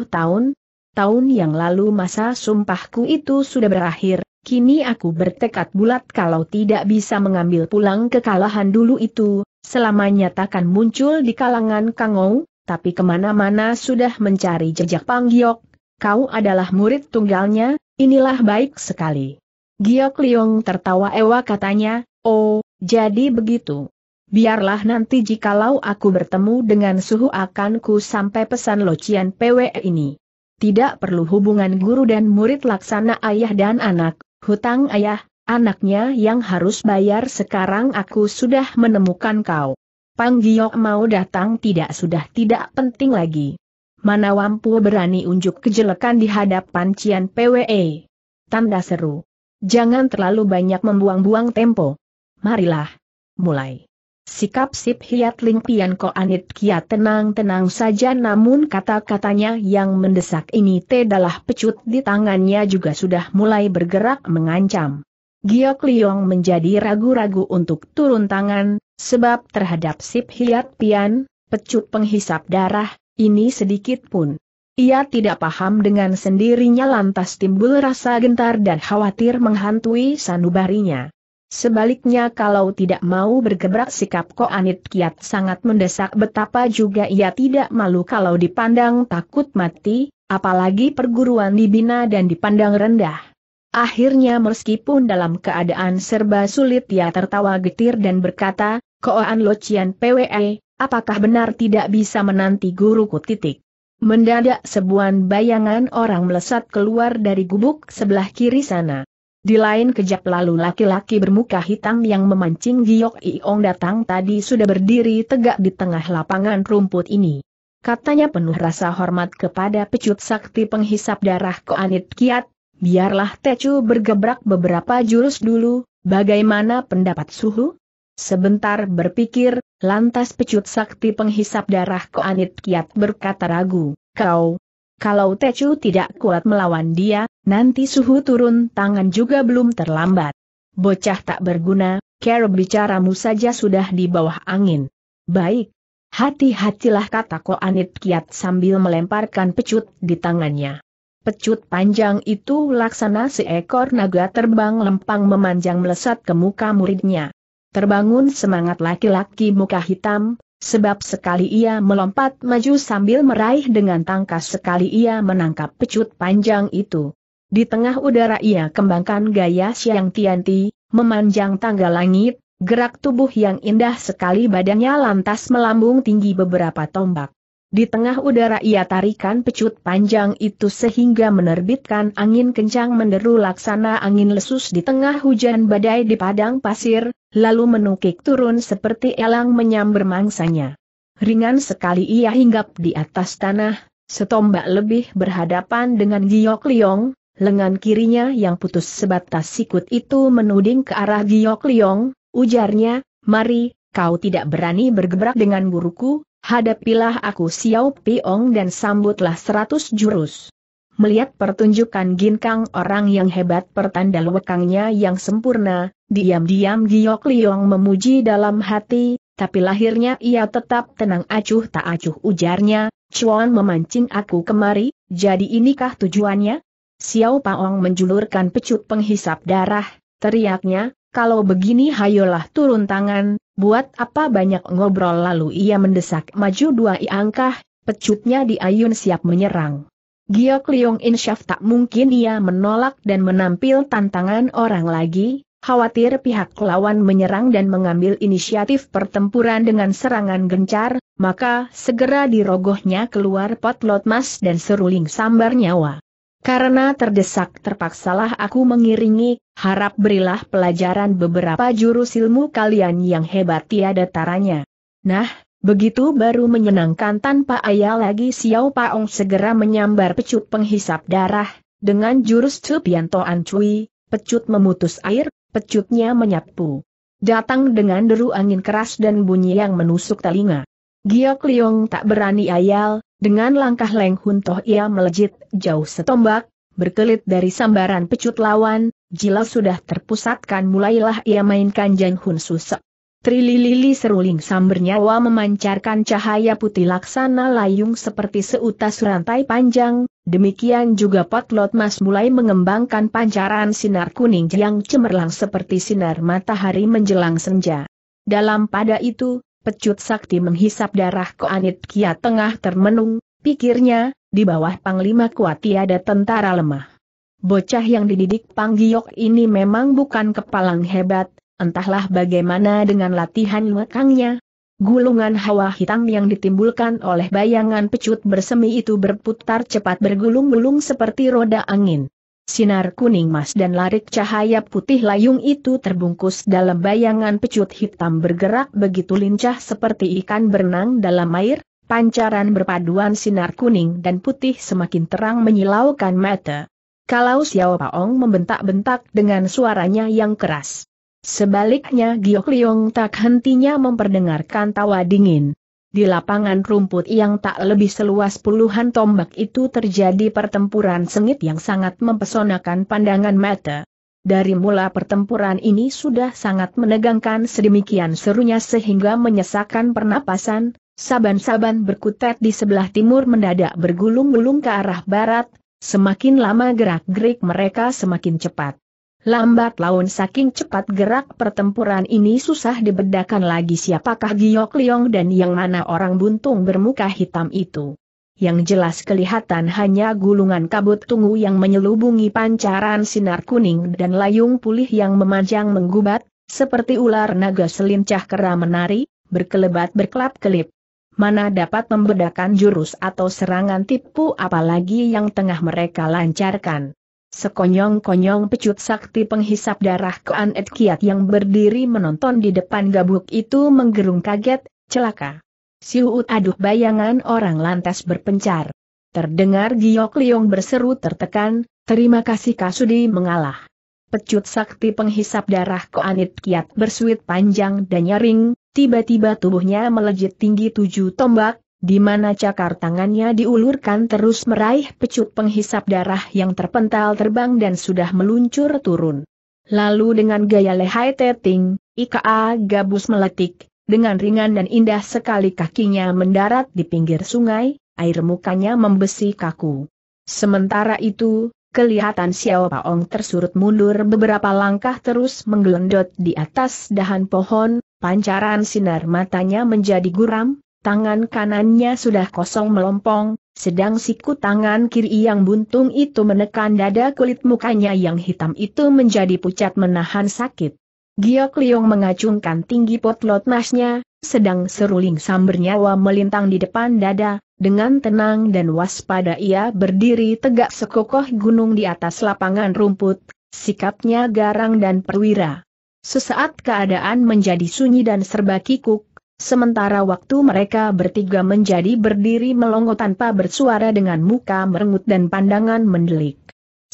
Speaker 1: tahun. Tahun yang lalu masa sumpahku itu sudah berakhir, kini aku bertekad bulat kalau tidak bisa mengambil pulang kekalahan dulu itu, selamanya takkan muncul di kalangan Kangou, tapi kemana-mana sudah mencari jejak Panggiok, kau adalah murid tunggalnya, inilah baik sekali. Giok Liong tertawa ewa katanya, oh, jadi begitu. Biarlah nanti jikalau aku bertemu dengan suhu akan ku sampai pesan locian PWE ini. Tidak perlu hubungan guru dan murid laksana ayah dan anak, hutang ayah, anaknya yang harus bayar sekarang aku sudah menemukan kau. Pang Giok mau datang tidak sudah tidak penting lagi. Mana Wampu berani unjuk kejelekan di hadapan Cian PWE. Tanda seru. Jangan terlalu banyak membuang-buang tempo. Marilah. Mulai. Sikap Sip Hiat Ling Pian Ko Anit Kia tenang-tenang saja namun kata-katanya yang mendesak ini adalah pecut di tangannya juga sudah mulai bergerak mengancam. Giok Liong menjadi ragu-ragu untuk turun tangan, sebab terhadap Sip Hiat Pian, pecut penghisap darah, ini sedikit pun ia tidak paham dengan sendirinya lantas timbul rasa gentar dan khawatir menghantui sanubarinya. Sebaliknya kalau tidak mau bergebrak sikap Ko Anit Kiat sangat mendesak betapa juga ia tidak malu kalau dipandang takut mati, apalagi perguruan dibina dan dipandang rendah. Akhirnya meskipun dalam keadaan serba sulit ia tertawa getir dan berkata, Ko An Koan Locian PWE, apakah benar tidak bisa menanti guruku titik? Mendadak sebuah bayangan orang melesat keluar dari gubuk sebelah kiri sana. Di lain kejap lalu laki-laki bermuka hitam yang memancing Giok Iong datang tadi sudah berdiri tegak di tengah lapangan rumput ini. Katanya penuh rasa hormat kepada pecut sakti penghisap darah Koanit Kiat, biarlah Tecu bergebrak beberapa jurus dulu, bagaimana pendapat Suhu? Sebentar berpikir, lantas pecut sakti penghisap darah Koanit Kiat berkata ragu, kau, kalau Tecu tidak kuat melawan dia, nanti suhu turun tangan juga belum terlambat. Bocah tak berguna, care bicaramu saja sudah di bawah angin. Baik, Hati-hatilah kata Koanit Kiat sambil melemparkan pecut di tangannya. Pecut panjang itu laksana seekor naga terbang lempang memanjang melesat ke muka muridnya. Terbangun semangat laki-laki muka hitam, sebab sekali ia melompat maju sambil meraih dengan tangkas sekali ia menangkap pecut panjang itu. Di tengah udara ia kembangkan gaya siang tianti, memanjang tangga langit, gerak tubuh yang indah sekali badannya lantas melambung tinggi beberapa tombak. Di tengah udara ia tarikan pecut panjang itu sehingga menerbitkan angin kencang menderu laksana angin lesus di tengah hujan badai di padang pasir, lalu menukik turun seperti elang menyambar mangsanya. Ringan sekali ia hinggap di atas tanah, setombak lebih berhadapan dengan Giok Liong, lengan kirinya yang putus sebatas sikut itu menuding ke arah Giok Liong, ujarnya, mari, kau tidak berani bergebrak dengan buruku, Hadapilah aku Xiao Piong dan sambutlah seratus jurus. Melihat pertunjukan ginkang orang yang hebat pertanda lewekangnya yang sempurna, diam-diam Giok Liong memuji dalam hati, tapi lahirnya ia tetap tenang acuh tak acuh ujarnya, Chuan memancing aku kemari, jadi inikah tujuannya? Xiao Paong menjulurkan pecut penghisap darah, teriaknya, kalau begini hayolah turun tangan, buat apa banyak ngobrol lalu ia mendesak maju dua iangkah, pecutnya di ayun siap menyerang. Giok Liong Insyaf tak mungkin ia menolak dan menampil tantangan orang lagi, khawatir pihak lawan menyerang dan mengambil inisiatif pertempuran dengan serangan gencar, maka segera dirogohnya keluar potlot mas dan seruling sambar nyawa. Karena terdesak terpaksalah aku mengiringi, harap berilah pelajaran beberapa jurus ilmu kalian yang hebat tiada taranya. Nah, begitu baru menyenangkan tanpa ayah lagi Xiao Paong segera menyambar pecut penghisap darah, dengan jurus Toan Cui, pecut memutus air, pecutnya menyapu. Datang dengan deru angin keras dan bunyi yang menusuk telinga. Giok Liong tak berani ayal, dengan langkah Leng Hun Toh ia melejit jauh setombak, berkelit dari sambaran pecut lawan, jila sudah terpusatkan mulailah ia mainkan Jan Hun Susek. Trililili seruling sambernyawa memancarkan cahaya putih laksana layung seperti seutas rantai panjang, demikian juga potlot mas mulai mengembangkan pancaran sinar kuning yang cemerlang seperti sinar matahari menjelang senja. Dalam pada itu, Pecut sakti menghisap darah Koanit Kia tengah termenung, pikirnya, di bawah Panglima kuat ada tentara lemah. Bocah yang dididik Panggiok ini memang bukan kepalang hebat, entahlah bagaimana dengan latihan lekangnya. Gulungan hawa hitam yang ditimbulkan oleh bayangan pecut bersemi itu berputar cepat bergulung-gulung seperti roda angin. Sinar kuning emas dan larik cahaya putih layung itu terbungkus dalam bayangan pecut hitam bergerak begitu lincah seperti ikan berenang dalam air, pancaran berpaduan sinar kuning dan putih semakin terang menyilaukan mata. Kalau Xiao Paong membentak-bentak dengan suaranya yang keras. Sebaliknya Giok Liong tak hentinya memperdengarkan tawa dingin. Di lapangan rumput yang tak lebih seluas puluhan tombak itu terjadi pertempuran sengit yang sangat mempesonakan pandangan mata. Dari mula pertempuran ini sudah sangat menegangkan sedemikian serunya sehingga menyesakkan pernapasan, saban-saban berkutat di sebelah timur mendadak bergulung-gulung ke arah barat, semakin lama gerak-gerik mereka semakin cepat. Lambat laun saking cepat gerak pertempuran ini susah dibedakan lagi siapakah Giok Liong dan yang mana orang buntung bermuka hitam itu. Yang jelas kelihatan hanya gulungan kabut tunggu yang menyelubungi pancaran sinar kuning dan layung pulih yang memanjang menggubat, seperti ular naga selincah kera menari, berkelebat berkelap-kelip. Mana dapat membedakan jurus atau serangan tipu apalagi yang tengah mereka lancarkan. Sekonyong-konyong pecut sakti penghisap darah Kuan Et Kiat yang berdiri menonton di depan gabuk itu menggerung kaget, celaka. Siuut aduh bayangan orang lantas berpencar. Terdengar Giok Liong berseru tertekan, terima kasih Kasudi mengalah. Pecut sakti penghisap darah Koanit Kiat bersuit panjang dan nyaring, tiba-tiba tubuhnya melejit tinggi tujuh tombak, di mana cakar tangannya diulurkan terus meraih pecut penghisap darah yang terpental terbang dan sudah meluncur turun. Lalu dengan gaya lehai teting, Ika gabus meletik, dengan ringan dan indah sekali kakinya mendarat di pinggir sungai, air mukanya membesi kaku. Sementara itu, kelihatan Xiao Paong tersurut mundur beberapa langkah terus menggelendot di atas dahan pohon, pancaran sinar matanya menjadi guram, Tangan kanannya sudah kosong melompong, sedang siku tangan kiri yang buntung itu menekan dada kulit mukanya yang hitam itu menjadi pucat menahan sakit. Giok Liong mengacungkan tinggi potlot nasnya, sedang seruling nyawa melintang di depan dada, dengan tenang dan waspada ia berdiri tegak sekokoh gunung di atas lapangan rumput, sikapnya garang dan perwira. Sesaat keadaan menjadi sunyi dan serba kikuk, Sementara waktu mereka bertiga menjadi berdiri melongo tanpa bersuara dengan muka merengut dan pandangan mendelik.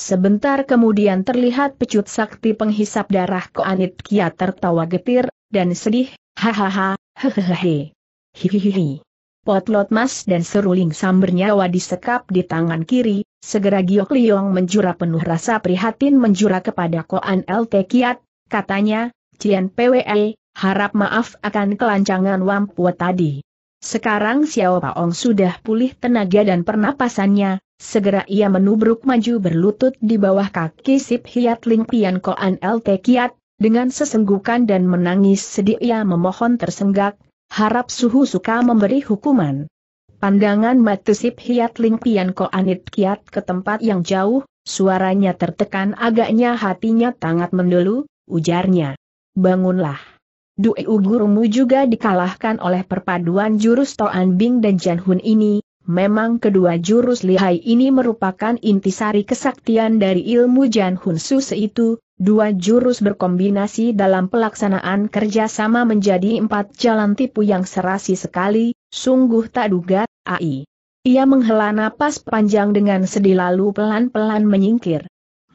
Speaker 1: Sebentar kemudian terlihat pecut sakti penghisap darah Koanit Kia tertawa getir, dan sedih, hahaha, hehehe. Hihihihi. Potlot mas dan seruling sam nyawa disekap di tangan kiri, segera Giok Liong menjura penuh rasa prihatin menjura kepada Koan LT Kiat, katanya, Cian PWE, harap maaf akan kelancangan Wampua tadi. Sekarang Xiao Paong sudah pulih tenaga dan pernapasannya, segera ia menubruk maju berlutut di bawah kaki Sip Hiat Ling Pian Koan LT Kiat, dengan sesenggukan dan menangis sedih ia memohon tersenggak, harap suhu suka memberi hukuman. Pandangan mata Sip Hiat Ling Pian Koanit Kiat ke tempat yang jauh, suaranya tertekan agaknya hatinya sangat mendelu, ujarnya. Bangunlah. Due Ugurumu juga dikalahkan oleh perpaduan jurus Toan Bing dan Jan Hun ini, memang kedua jurus lihai ini merupakan intisari kesaktian dari ilmu Jan Hun Su itu, dua jurus berkombinasi dalam pelaksanaan kerjasama menjadi empat jalan tipu yang serasi sekali, sungguh tak duga, AI. Ia menghela napas panjang dengan sedih lalu pelan-pelan menyingkir.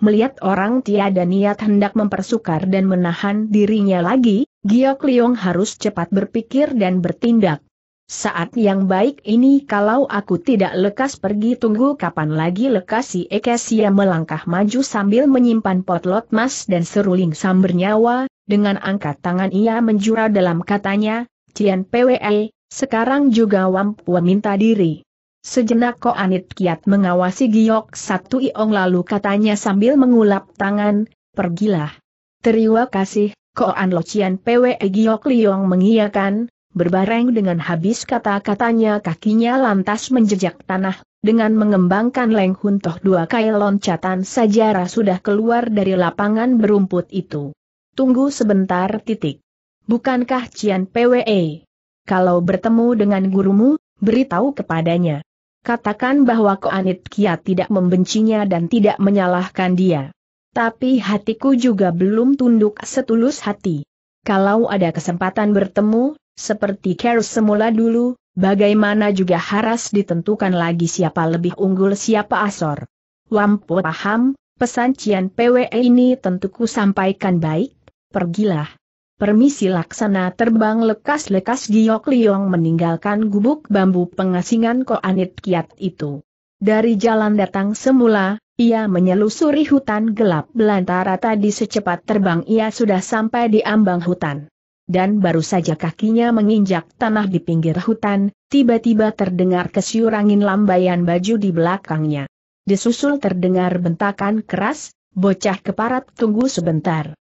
Speaker 1: Melihat orang tiada niat hendak mempersukar dan menahan dirinya lagi, Giok Liong harus cepat berpikir dan bertindak. Saat yang baik ini kalau aku tidak lekas pergi tunggu kapan lagi lekas si Ekesia melangkah maju sambil menyimpan potlot emas dan seruling samber nyawa, dengan angkat tangan ia menjura dalam katanya, Cian PWE, sekarang juga Wampu minta diri. Sejenak Ko Anit Kiat mengawasi Giok Satu Iong lalu katanya sambil mengulap tangan, pergilah. Terima kasih, Ko Lo Locian PWE Giok Liong mengiyakan, berbareng dengan habis kata-katanya kakinya lantas menjejak tanah, dengan mengembangkan Leng Hun Toh dua kail loncatan sajarah sudah keluar dari lapangan berumput itu. Tunggu sebentar titik. Bukankah Cian PWE? Kalau bertemu dengan gurumu, beritahu kepadanya. Katakan bahwa Koanit Kia tidak membencinya dan tidak menyalahkan dia. Tapi hatiku juga belum tunduk setulus hati. Kalau ada kesempatan bertemu, seperti Kers semula dulu, bagaimana juga harus ditentukan lagi siapa lebih unggul siapa asor. Wampu paham, pesan Cian PWE ini tentu ku sampaikan baik, pergilah permisi laksana terbang lekas-lekas Giok Liong meninggalkan gubuk bambu pengasingan Koanit Kiat itu. Dari jalan datang semula, ia menyelusuri hutan gelap belantara tadi secepat terbang ia sudah sampai di ambang hutan. Dan baru saja kakinya menginjak tanah di pinggir hutan, tiba-tiba terdengar kesyurangin lambaian baju di belakangnya. Disusul terdengar bentakan keras, bocah keparat tunggu sebentar.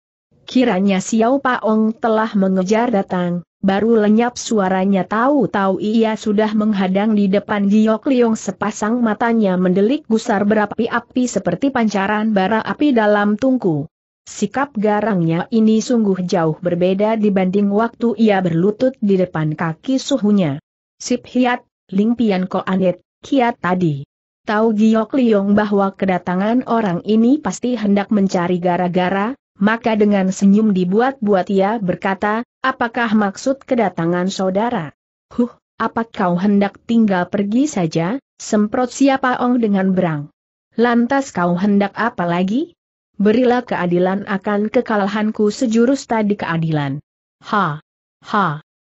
Speaker 1: Kiranya Xiao Paong telah mengejar datang, baru lenyap suaranya tahu-tahu ia sudah menghadang di depan Giok Liong sepasang matanya mendelik gusar berapi-api seperti pancaran bara api dalam tungku. Sikap garangnya ini sungguh jauh berbeda dibanding waktu ia berlutut di depan kaki suhunya. Sip Hiat, Ling Pian Ko Anet, Kiat tadi. Tahu Giok Liong bahwa kedatangan orang ini pasti hendak mencari gara-gara, maka dengan senyum dibuat-buat ia berkata, apakah maksud kedatangan saudara? Huh, apa kau hendak tinggal pergi saja, semprot siapa ong dengan berang? Lantas kau hendak apa lagi? Berilah keadilan akan kekalahanku sejurus tadi keadilan. Ha! Ha!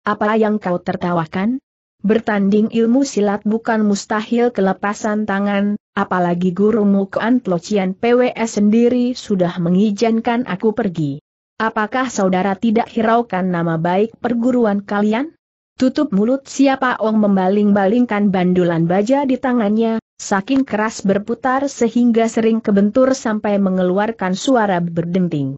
Speaker 1: Apa yang kau tertawakan? Bertanding ilmu silat bukan mustahil kelepasan tangan, Apalagi gurumu keantlojian PWS sendiri sudah mengizinkan aku pergi. Apakah saudara tidak hiraukan nama baik perguruan kalian? Tutup mulut siapa Ong membaling-balingkan bandulan baja di tangannya, saking keras berputar sehingga sering kebentur sampai mengeluarkan suara berdenting.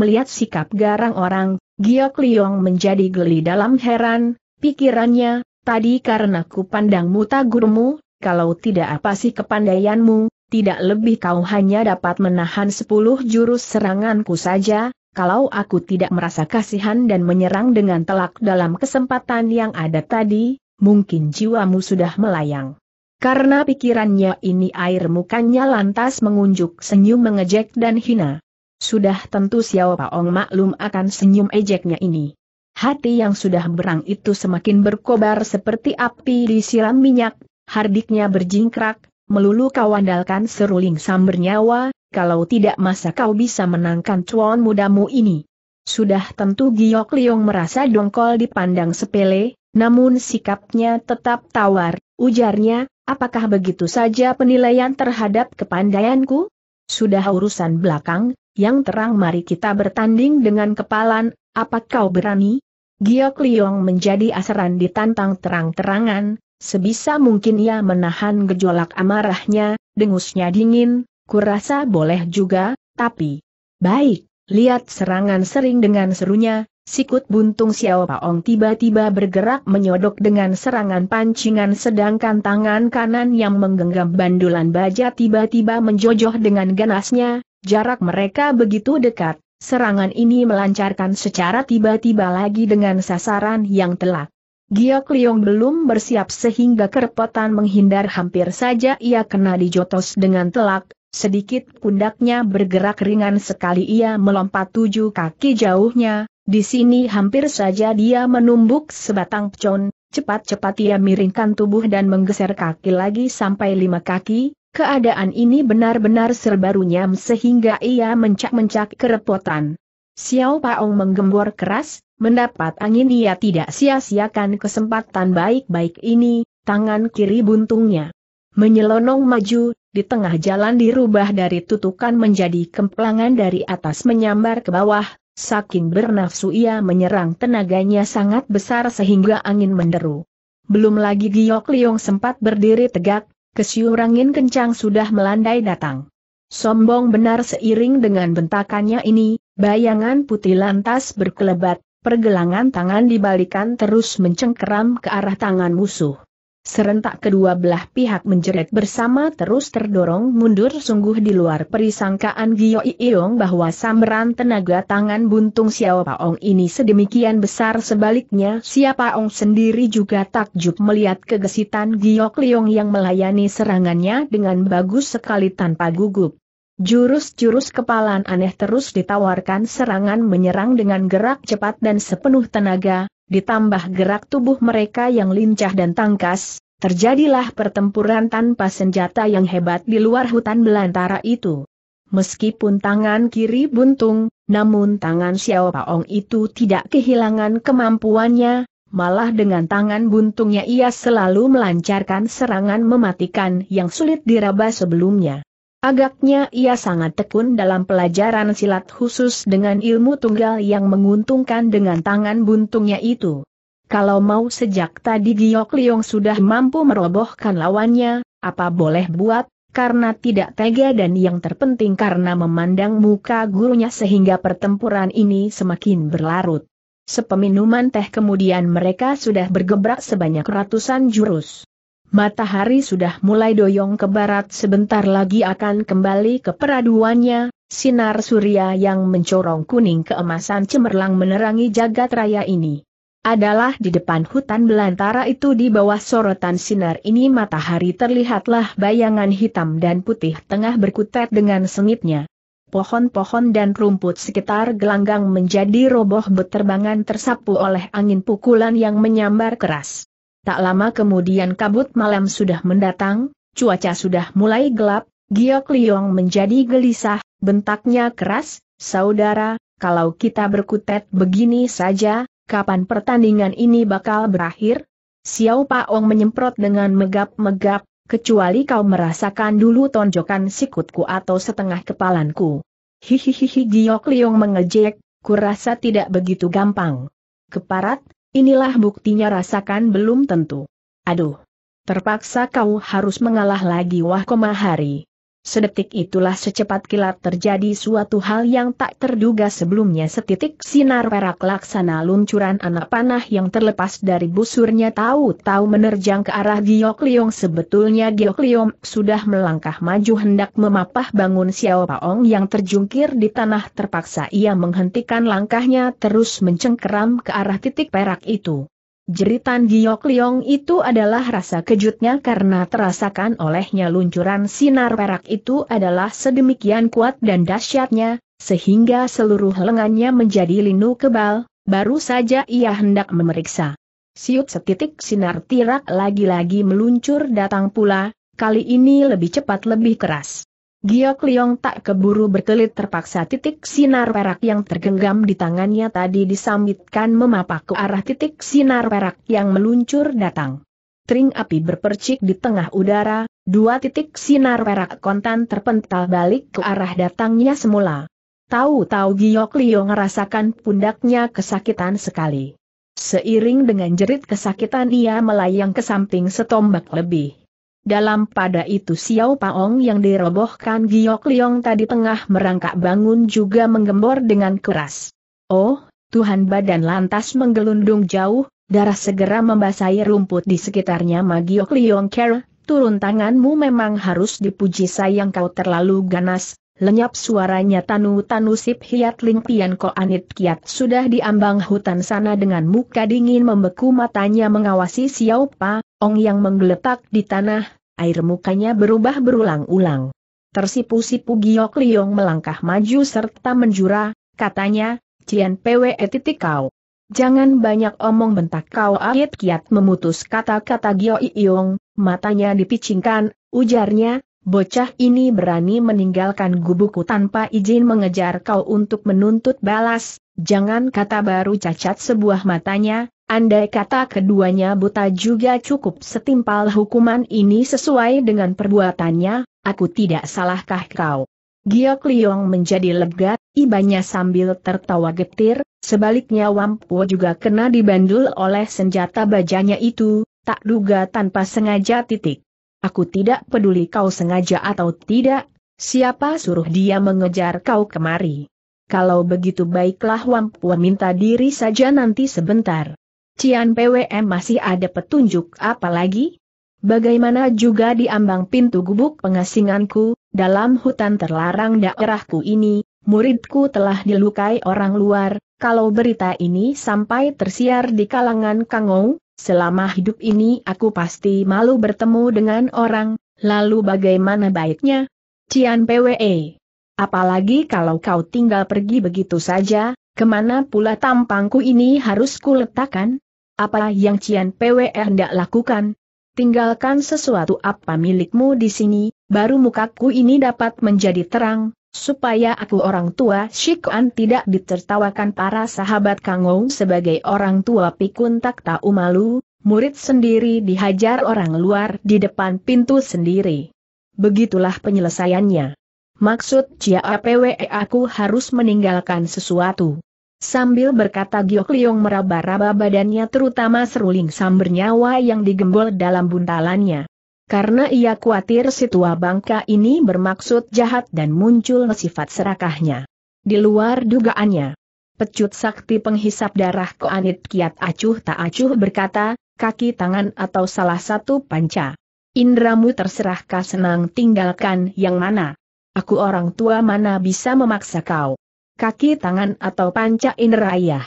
Speaker 1: Melihat sikap garang orang, Giok Liong menjadi geli dalam heran, pikirannya, tadi karena ku pandang muta gurumu, kalau tidak apa sih kepandaianmu, tidak lebih kau hanya dapat menahan sepuluh jurus seranganku saja, kalau aku tidak merasa kasihan dan menyerang dengan telak dalam kesempatan yang ada tadi, mungkin jiwamu sudah melayang. Karena pikirannya ini air mukanya lantas mengunjuk senyum mengejek dan hina. Sudah tentu siapa Paong maklum akan senyum ejeknya ini. Hati yang sudah berang itu semakin berkobar seperti api disiram minyak, Hardiknya berjingkrak, melulu kau andalkan seruling samber nyawa, kalau tidak masa kau bisa menangkan cuan mudamu ini. Sudah tentu Giok Liong merasa dongkol dipandang sepele, namun sikapnya tetap tawar, ujarnya, apakah begitu saja penilaian terhadap kepandaianku? Sudah urusan belakang, yang terang mari kita bertanding dengan kepalan, apa kau berani? Giok Liong menjadi asaran ditantang terang-terangan, sebisa mungkin ia menahan gejolak amarahnya, dengusnya dingin, kurasa boleh juga, tapi... Baik, lihat serangan sering dengan serunya, sikut buntung Xiao Paong tiba-tiba bergerak menyodok dengan serangan pancingan sedangkan tangan kanan yang menggenggam bandulan baja tiba-tiba menjojoh dengan ganasnya, jarak mereka begitu dekat, serangan ini melancarkan secara tiba-tiba lagi dengan sasaran yang telak. Giok Liong belum bersiap sehingga kerepotan menghindar hampir saja ia kena dijotos dengan telak, sedikit pundaknya bergerak ringan sekali ia melompat tujuh kaki jauhnya, di sini hampir saja dia menumbuk sebatang pecon, cepat-cepat ia miringkan tubuh dan menggeser kaki lagi sampai lima kaki, keadaan ini benar-benar serbarunya sehingga ia mencak-mencak kerepotan. Xiao Paong menggembor keras, mendapat angin ia tidak sia-siakan kesempatan baik-baik ini, tangan kiri buntungnya. Menyelonong maju, di tengah jalan dirubah dari tutukan menjadi kemplangan dari atas menyambar ke bawah, saking bernafsu ia menyerang tenaganya sangat besar sehingga angin menderu. Belum lagi Giok Liong sempat berdiri tegak, kesiur kencang sudah melandai datang. Sombong benar seiring dengan bentakannya ini, Bayangan putih lantas berkelebat, pergelangan tangan dibalikan terus mencengkeram ke arah tangan musuh. Serentak kedua belah pihak menjerit bersama terus terdorong mundur sungguh di luar perisangkaan Gio Iyong bahwa samberan tenaga tangan buntung Xiao Paong ini sedemikian besar sebaliknya Xiao Paong sendiri juga takjub melihat kegesitan Gio Kliong yang melayani serangannya dengan bagus sekali tanpa gugup. Jurus-jurus kepalan aneh terus ditawarkan serangan menyerang dengan gerak cepat dan sepenuh tenaga, ditambah gerak tubuh mereka yang lincah dan tangkas, terjadilah pertempuran tanpa senjata yang hebat di luar hutan belantara itu. Meskipun tangan kiri buntung, namun tangan Xiao Paong itu tidak kehilangan kemampuannya, malah dengan tangan buntungnya ia selalu melancarkan serangan mematikan yang sulit diraba sebelumnya. Agaknya ia sangat tekun dalam pelajaran silat khusus dengan ilmu tunggal yang menguntungkan dengan tangan buntungnya itu. Kalau mau sejak tadi Giok Liong sudah mampu merobohkan lawannya, apa boleh buat, karena tidak tega dan yang terpenting karena memandang muka gurunya sehingga pertempuran ini semakin berlarut. Sepeminuman teh kemudian mereka sudah bergebrak sebanyak ratusan jurus. Matahari sudah mulai doyong ke barat sebentar lagi akan kembali ke peraduannya, sinar surya yang mencorong kuning keemasan cemerlang menerangi jagat raya ini. Adalah di depan hutan belantara itu di bawah sorotan sinar ini matahari terlihatlah bayangan hitam dan putih tengah berkutat dengan sengitnya pohon-pohon dan rumput sekitar gelanggang menjadi roboh beterbangan tersapu oleh angin pukulan yang menyambar keras. Tak lama kemudian kabut malam sudah mendatang, cuaca sudah mulai gelap, Giok Liong menjadi gelisah, bentaknya keras, saudara, kalau kita berkutet begini saja, kapan pertandingan ini bakal berakhir? Xiao Paong menyemprot dengan megap-megap, kecuali kau merasakan dulu tonjokan sikutku atau setengah kepalanku. Hihihihi Giok Liong mengejek, kurasa tidak begitu gampang. Keparat, Inilah buktinya rasakan belum tentu. Aduh. Terpaksa kau harus mengalah lagi wah komahari. Sedetik itulah secepat kilat terjadi suatu hal yang tak terduga sebelumnya setitik sinar perak laksana luncuran anak panah yang terlepas dari busurnya tahu-tahu menerjang ke arah Giok Liong sebetulnya Giok Liong sudah melangkah maju hendak memapah bangun Xiao Paong yang terjungkir di tanah terpaksa ia menghentikan langkahnya terus mencengkeram ke arah titik perak itu. Jeritan Giok Liong itu adalah rasa kejutnya karena terasakan olehnya luncuran sinar perak itu adalah sedemikian kuat dan dahsyatnya, sehingga seluruh lengannya menjadi linu kebal, baru saja ia hendak memeriksa. Siut setitik sinar tirak lagi-lagi meluncur datang pula, kali ini lebih cepat lebih keras. Giok Liong tak keburu berkelit terpaksa titik sinar perak yang tergenggam di tangannya tadi disambitkan memapak ke arah titik sinar perak yang meluncur datang. Tring api berpercik di tengah udara, dua titik sinar perak kontan terpental balik ke arah datangnya semula. Tahu-tahu Giok Liong merasakan pundaknya kesakitan sekali. Seiring dengan jerit kesakitan ia melayang ke samping setombak lebih. Dalam pada itu Xiao Paong yang dirobohkan Giok Liong tadi tengah merangkak bangun juga menggembor dengan keras. Oh, Tuhan badan lantas menggelundung jauh, darah segera membasahi rumput di sekitarnya Ma Giok Liong Care, turun tanganmu memang harus dipuji sayang kau terlalu ganas, Lenyap suaranya Tanu-Tanu Sip Hiat Ling Pian Ko Anit Kiat sudah diambang hutan sana dengan muka dingin membeku matanya mengawasi Xiao Pa, Ong yang menggeletak di tanah, air mukanya berubah berulang-ulang. Tersipu-sipu Giok Liong melangkah maju serta menjura, katanya, Cian Pwe titik kau. Jangan banyak omong bentak kau anit Kiat memutus kata-kata Gio Iong, matanya dipicingkan, ujarnya, Bocah ini berani meninggalkan gubukku tanpa izin mengejar kau untuk menuntut balas, jangan kata baru cacat sebuah matanya, andai kata keduanya buta juga cukup setimpal hukuman ini sesuai dengan perbuatannya, aku tidak salahkah kau. Giok Liong menjadi lega, ibanya sambil tertawa getir, sebaliknya Wampu juga kena dibandul oleh senjata bajanya itu, tak duga tanpa sengaja titik. Aku tidak peduli kau sengaja atau tidak, siapa suruh dia mengejar kau kemari. Kalau begitu baiklah Wampua minta diri saja nanti sebentar. Cian PWM masih ada petunjuk apa lagi? Bagaimana juga di ambang pintu gubuk pengasinganku, dalam hutan terlarang daerahku ini, muridku telah dilukai orang luar, kalau berita ini sampai tersiar di kalangan Kangou, Selama hidup ini aku pasti malu bertemu dengan orang, lalu bagaimana baiknya? Cian PWE. Apalagi kalau kau tinggal pergi begitu saja, kemana pula tampangku ini harus kuletakkan? Apa yang Cian PWE hendak lakukan? Tinggalkan sesuatu apa milikmu di sini, baru mukaku ini dapat menjadi terang, supaya aku orang tua Shikuan tidak ditertawakan para sahabat Kangou sebagai orang tua pikun tak tahu malu, murid sendiri dihajar orang luar di depan pintu sendiri. Begitulah penyelesaiannya. Maksud Cia APWE aku harus meninggalkan sesuatu. Sambil berkata Giok Liong meraba-raba badannya terutama seruling sambernyawa yang digembol dalam buntalannya. Karena ia khawatir si tua bangka ini bermaksud jahat dan muncul sifat serakahnya. Di luar dugaannya, pecut sakti penghisap darah Koanit Kiat Acuh Tak Acuh berkata, kaki tangan atau salah satu panca. Indramu terserah kau senang tinggalkan yang mana. Aku orang tua mana bisa memaksa kau. Kaki tangan atau panca indra ayah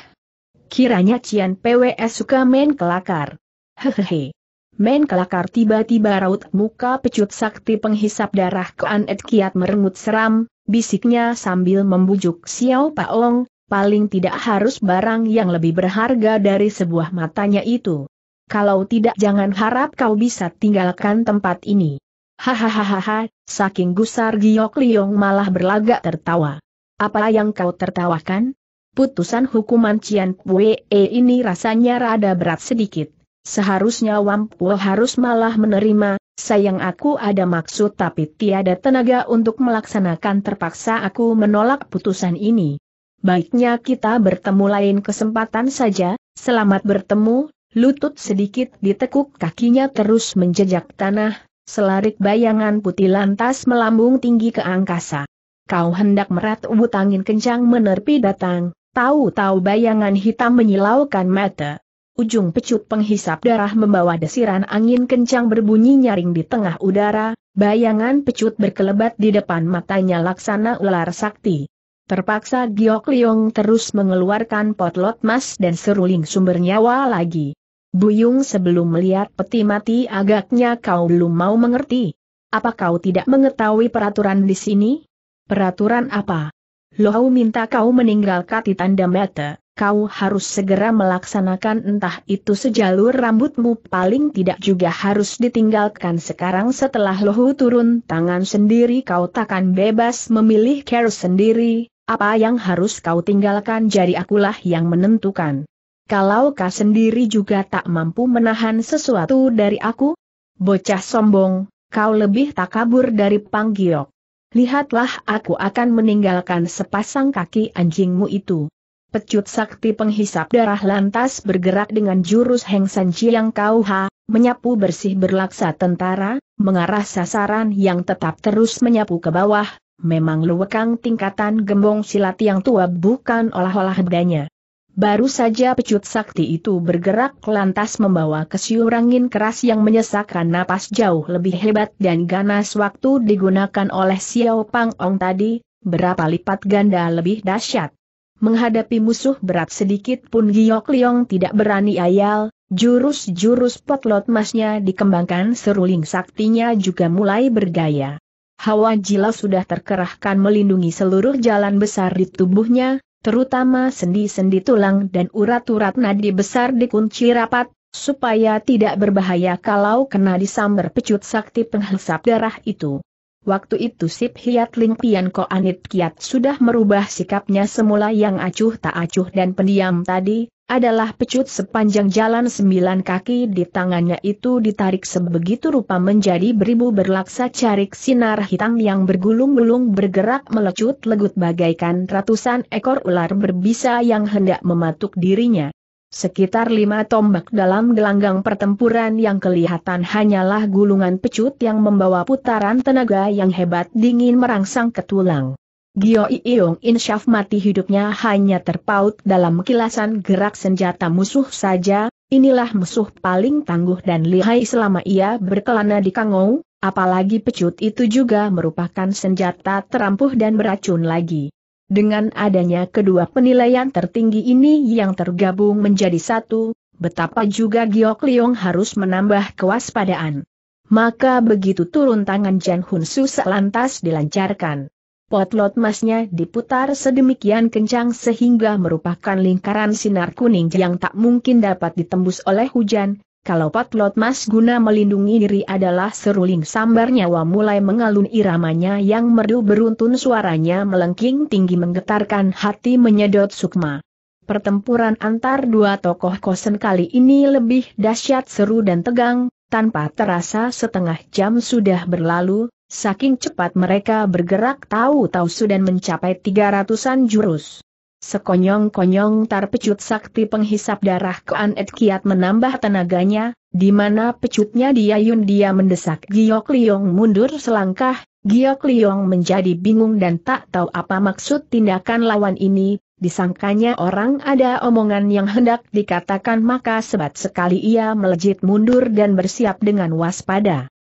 Speaker 1: kiranya Cian PWS suka main kelakar. Hehehe. Men kelakar tiba-tiba raut muka pecut sakti penghisap darah keanet kiat merengut seram, bisiknya sambil membujuk Xiao Paong, paling tidak harus barang yang lebih berharga dari sebuah matanya itu. Kalau tidak jangan harap kau bisa tinggalkan tempat ini. Hahaha, saking gusar Giok Liong malah berlagak tertawa. Apa yang kau tertawakan? Putusan hukuman Cian Pue ini rasanya rada berat sedikit. Seharusnya Wampuo harus malah menerima, sayang aku ada maksud tapi tiada tenaga untuk melaksanakan terpaksa aku menolak putusan ini. Baiknya kita bertemu lain kesempatan saja, selamat bertemu, lutut sedikit ditekuk kakinya terus menjejak tanah, selarik bayangan putih lantas melambung tinggi ke angkasa. Kau hendak merat ubut angin kencang menerpi datang, tahu-tahu bayangan hitam menyilaukan mata ujung pecut penghisap darah membawa desiran angin kencang berbunyi nyaring di tengah udara, bayangan pecut berkelebat di depan matanya laksana ular sakti. Terpaksa Giok Liong terus mengeluarkan potlot emas dan seruling sumber nyawa lagi. Buyung sebelum melihat peti mati agaknya kau belum mau mengerti. Apa kau tidak mengetahui peraturan di sini? Peraturan apa? Lohau minta kau meninggalkan di tanda mata kau harus segera melaksanakan entah itu sejalur rambutmu paling tidak juga harus ditinggalkan sekarang setelah lohu turun tangan sendiri kau takkan bebas memilih care sendiri, apa yang harus kau tinggalkan jadi akulah yang menentukan. Kalau kau sendiri juga tak mampu menahan sesuatu dari aku, bocah sombong, kau lebih tak kabur dari panggiok. Lihatlah aku akan meninggalkan sepasang kaki anjingmu itu. Pecut sakti penghisap darah lantas bergerak dengan jurus Heng San Chiang Kau Ha, menyapu bersih berlaksa tentara, mengarah sasaran yang tetap terus menyapu ke bawah, memang luwekang tingkatan gembong silat yang tua bukan olah-olah bedanya. Baru saja pecut sakti itu bergerak lantas membawa kesiur angin keras yang menyesakkan napas jauh lebih hebat dan ganas waktu digunakan oleh Xiao Pang Ong tadi, berapa lipat ganda lebih dahsyat. Menghadapi musuh berat sedikit pun Giok Liong tidak berani ayal, jurus-jurus potlot masnya dikembangkan seruling saktinya juga mulai bergaya. Hawa jila sudah terkerahkan melindungi seluruh jalan besar di tubuhnya, terutama sendi-sendi tulang dan urat-urat nadi besar dikunci rapat, supaya tidak berbahaya kalau kena disambar pecut sakti penghisap darah itu. Waktu itu Sip Hiat Ling Pian Ko Anit Kiat sudah merubah sikapnya semula yang acuh tak acuh dan pendiam tadi, adalah pecut sepanjang jalan sembilan kaki di tangannya itu ditarik sebegitu rupa menjadi beribu berlaksa carik sinar hitam yang bergulung-gulung bergerak melecut legut bagaikan ratusan ekor ular berbisa yang hendak mematuk dirinya. Sekitar lima tombak dalam gelanggang pertempuran yang kelihatan hanyalah gulungan pecut yang membawa putaran tenaga yang hebat dingin merangsang ke tulang. Gio Iyong Insyaf mati hidupnya hanya terpaut dalam kilasan gerak senjata musuh saja, inilah musuh paling tangguh dan lihai selama ia berkelana di Kangou, apalagi pecut itu juga merupakan senjata terampuh dan beracun lagi. Dengan adanya kedua penilaian tertinggi ini yang tergabung menjadi satu, betapa juga Giok Leong harus menambah kewaspadaan. Maka begitu turun tangan Jan Hun Su lantas dilancarkan. Potlot masnya diputar sedemikian kencang sehingga merupakan lingkaran sinar kuning yang tak mungkin dapat ditembus oleh hujan, kalau potlot mas guna melindungi diri adalah seruling sambar nyawa mulai mengalun iramanya yang merdu beruntun suaranya melengking tinggi menggetarkan hati menyedot sukma. Pertempuran antar dua tokoh kosen kali ini lebih dahsyat seru dan tegang, tanpa terasa setengah jam sudah berlalu, saking cepat mereka bergerak tahu-tahu sudah mencapai tiga ratusan jurus. Sekonyong-konyong tar pecut sakti penghisap darah Koan Et kiat menambah tenaganya, di mana pecutnya diayun dia mendesak Giok Liong mundur selangkah, Giok Liong menjadi bingung dan tak tahu apa maksud tindakan lawan ini, disangkanya orang ada omongan yang hendak dikatakan maka sebat sekali ia melejit mundur dan bersiap dengan waspada.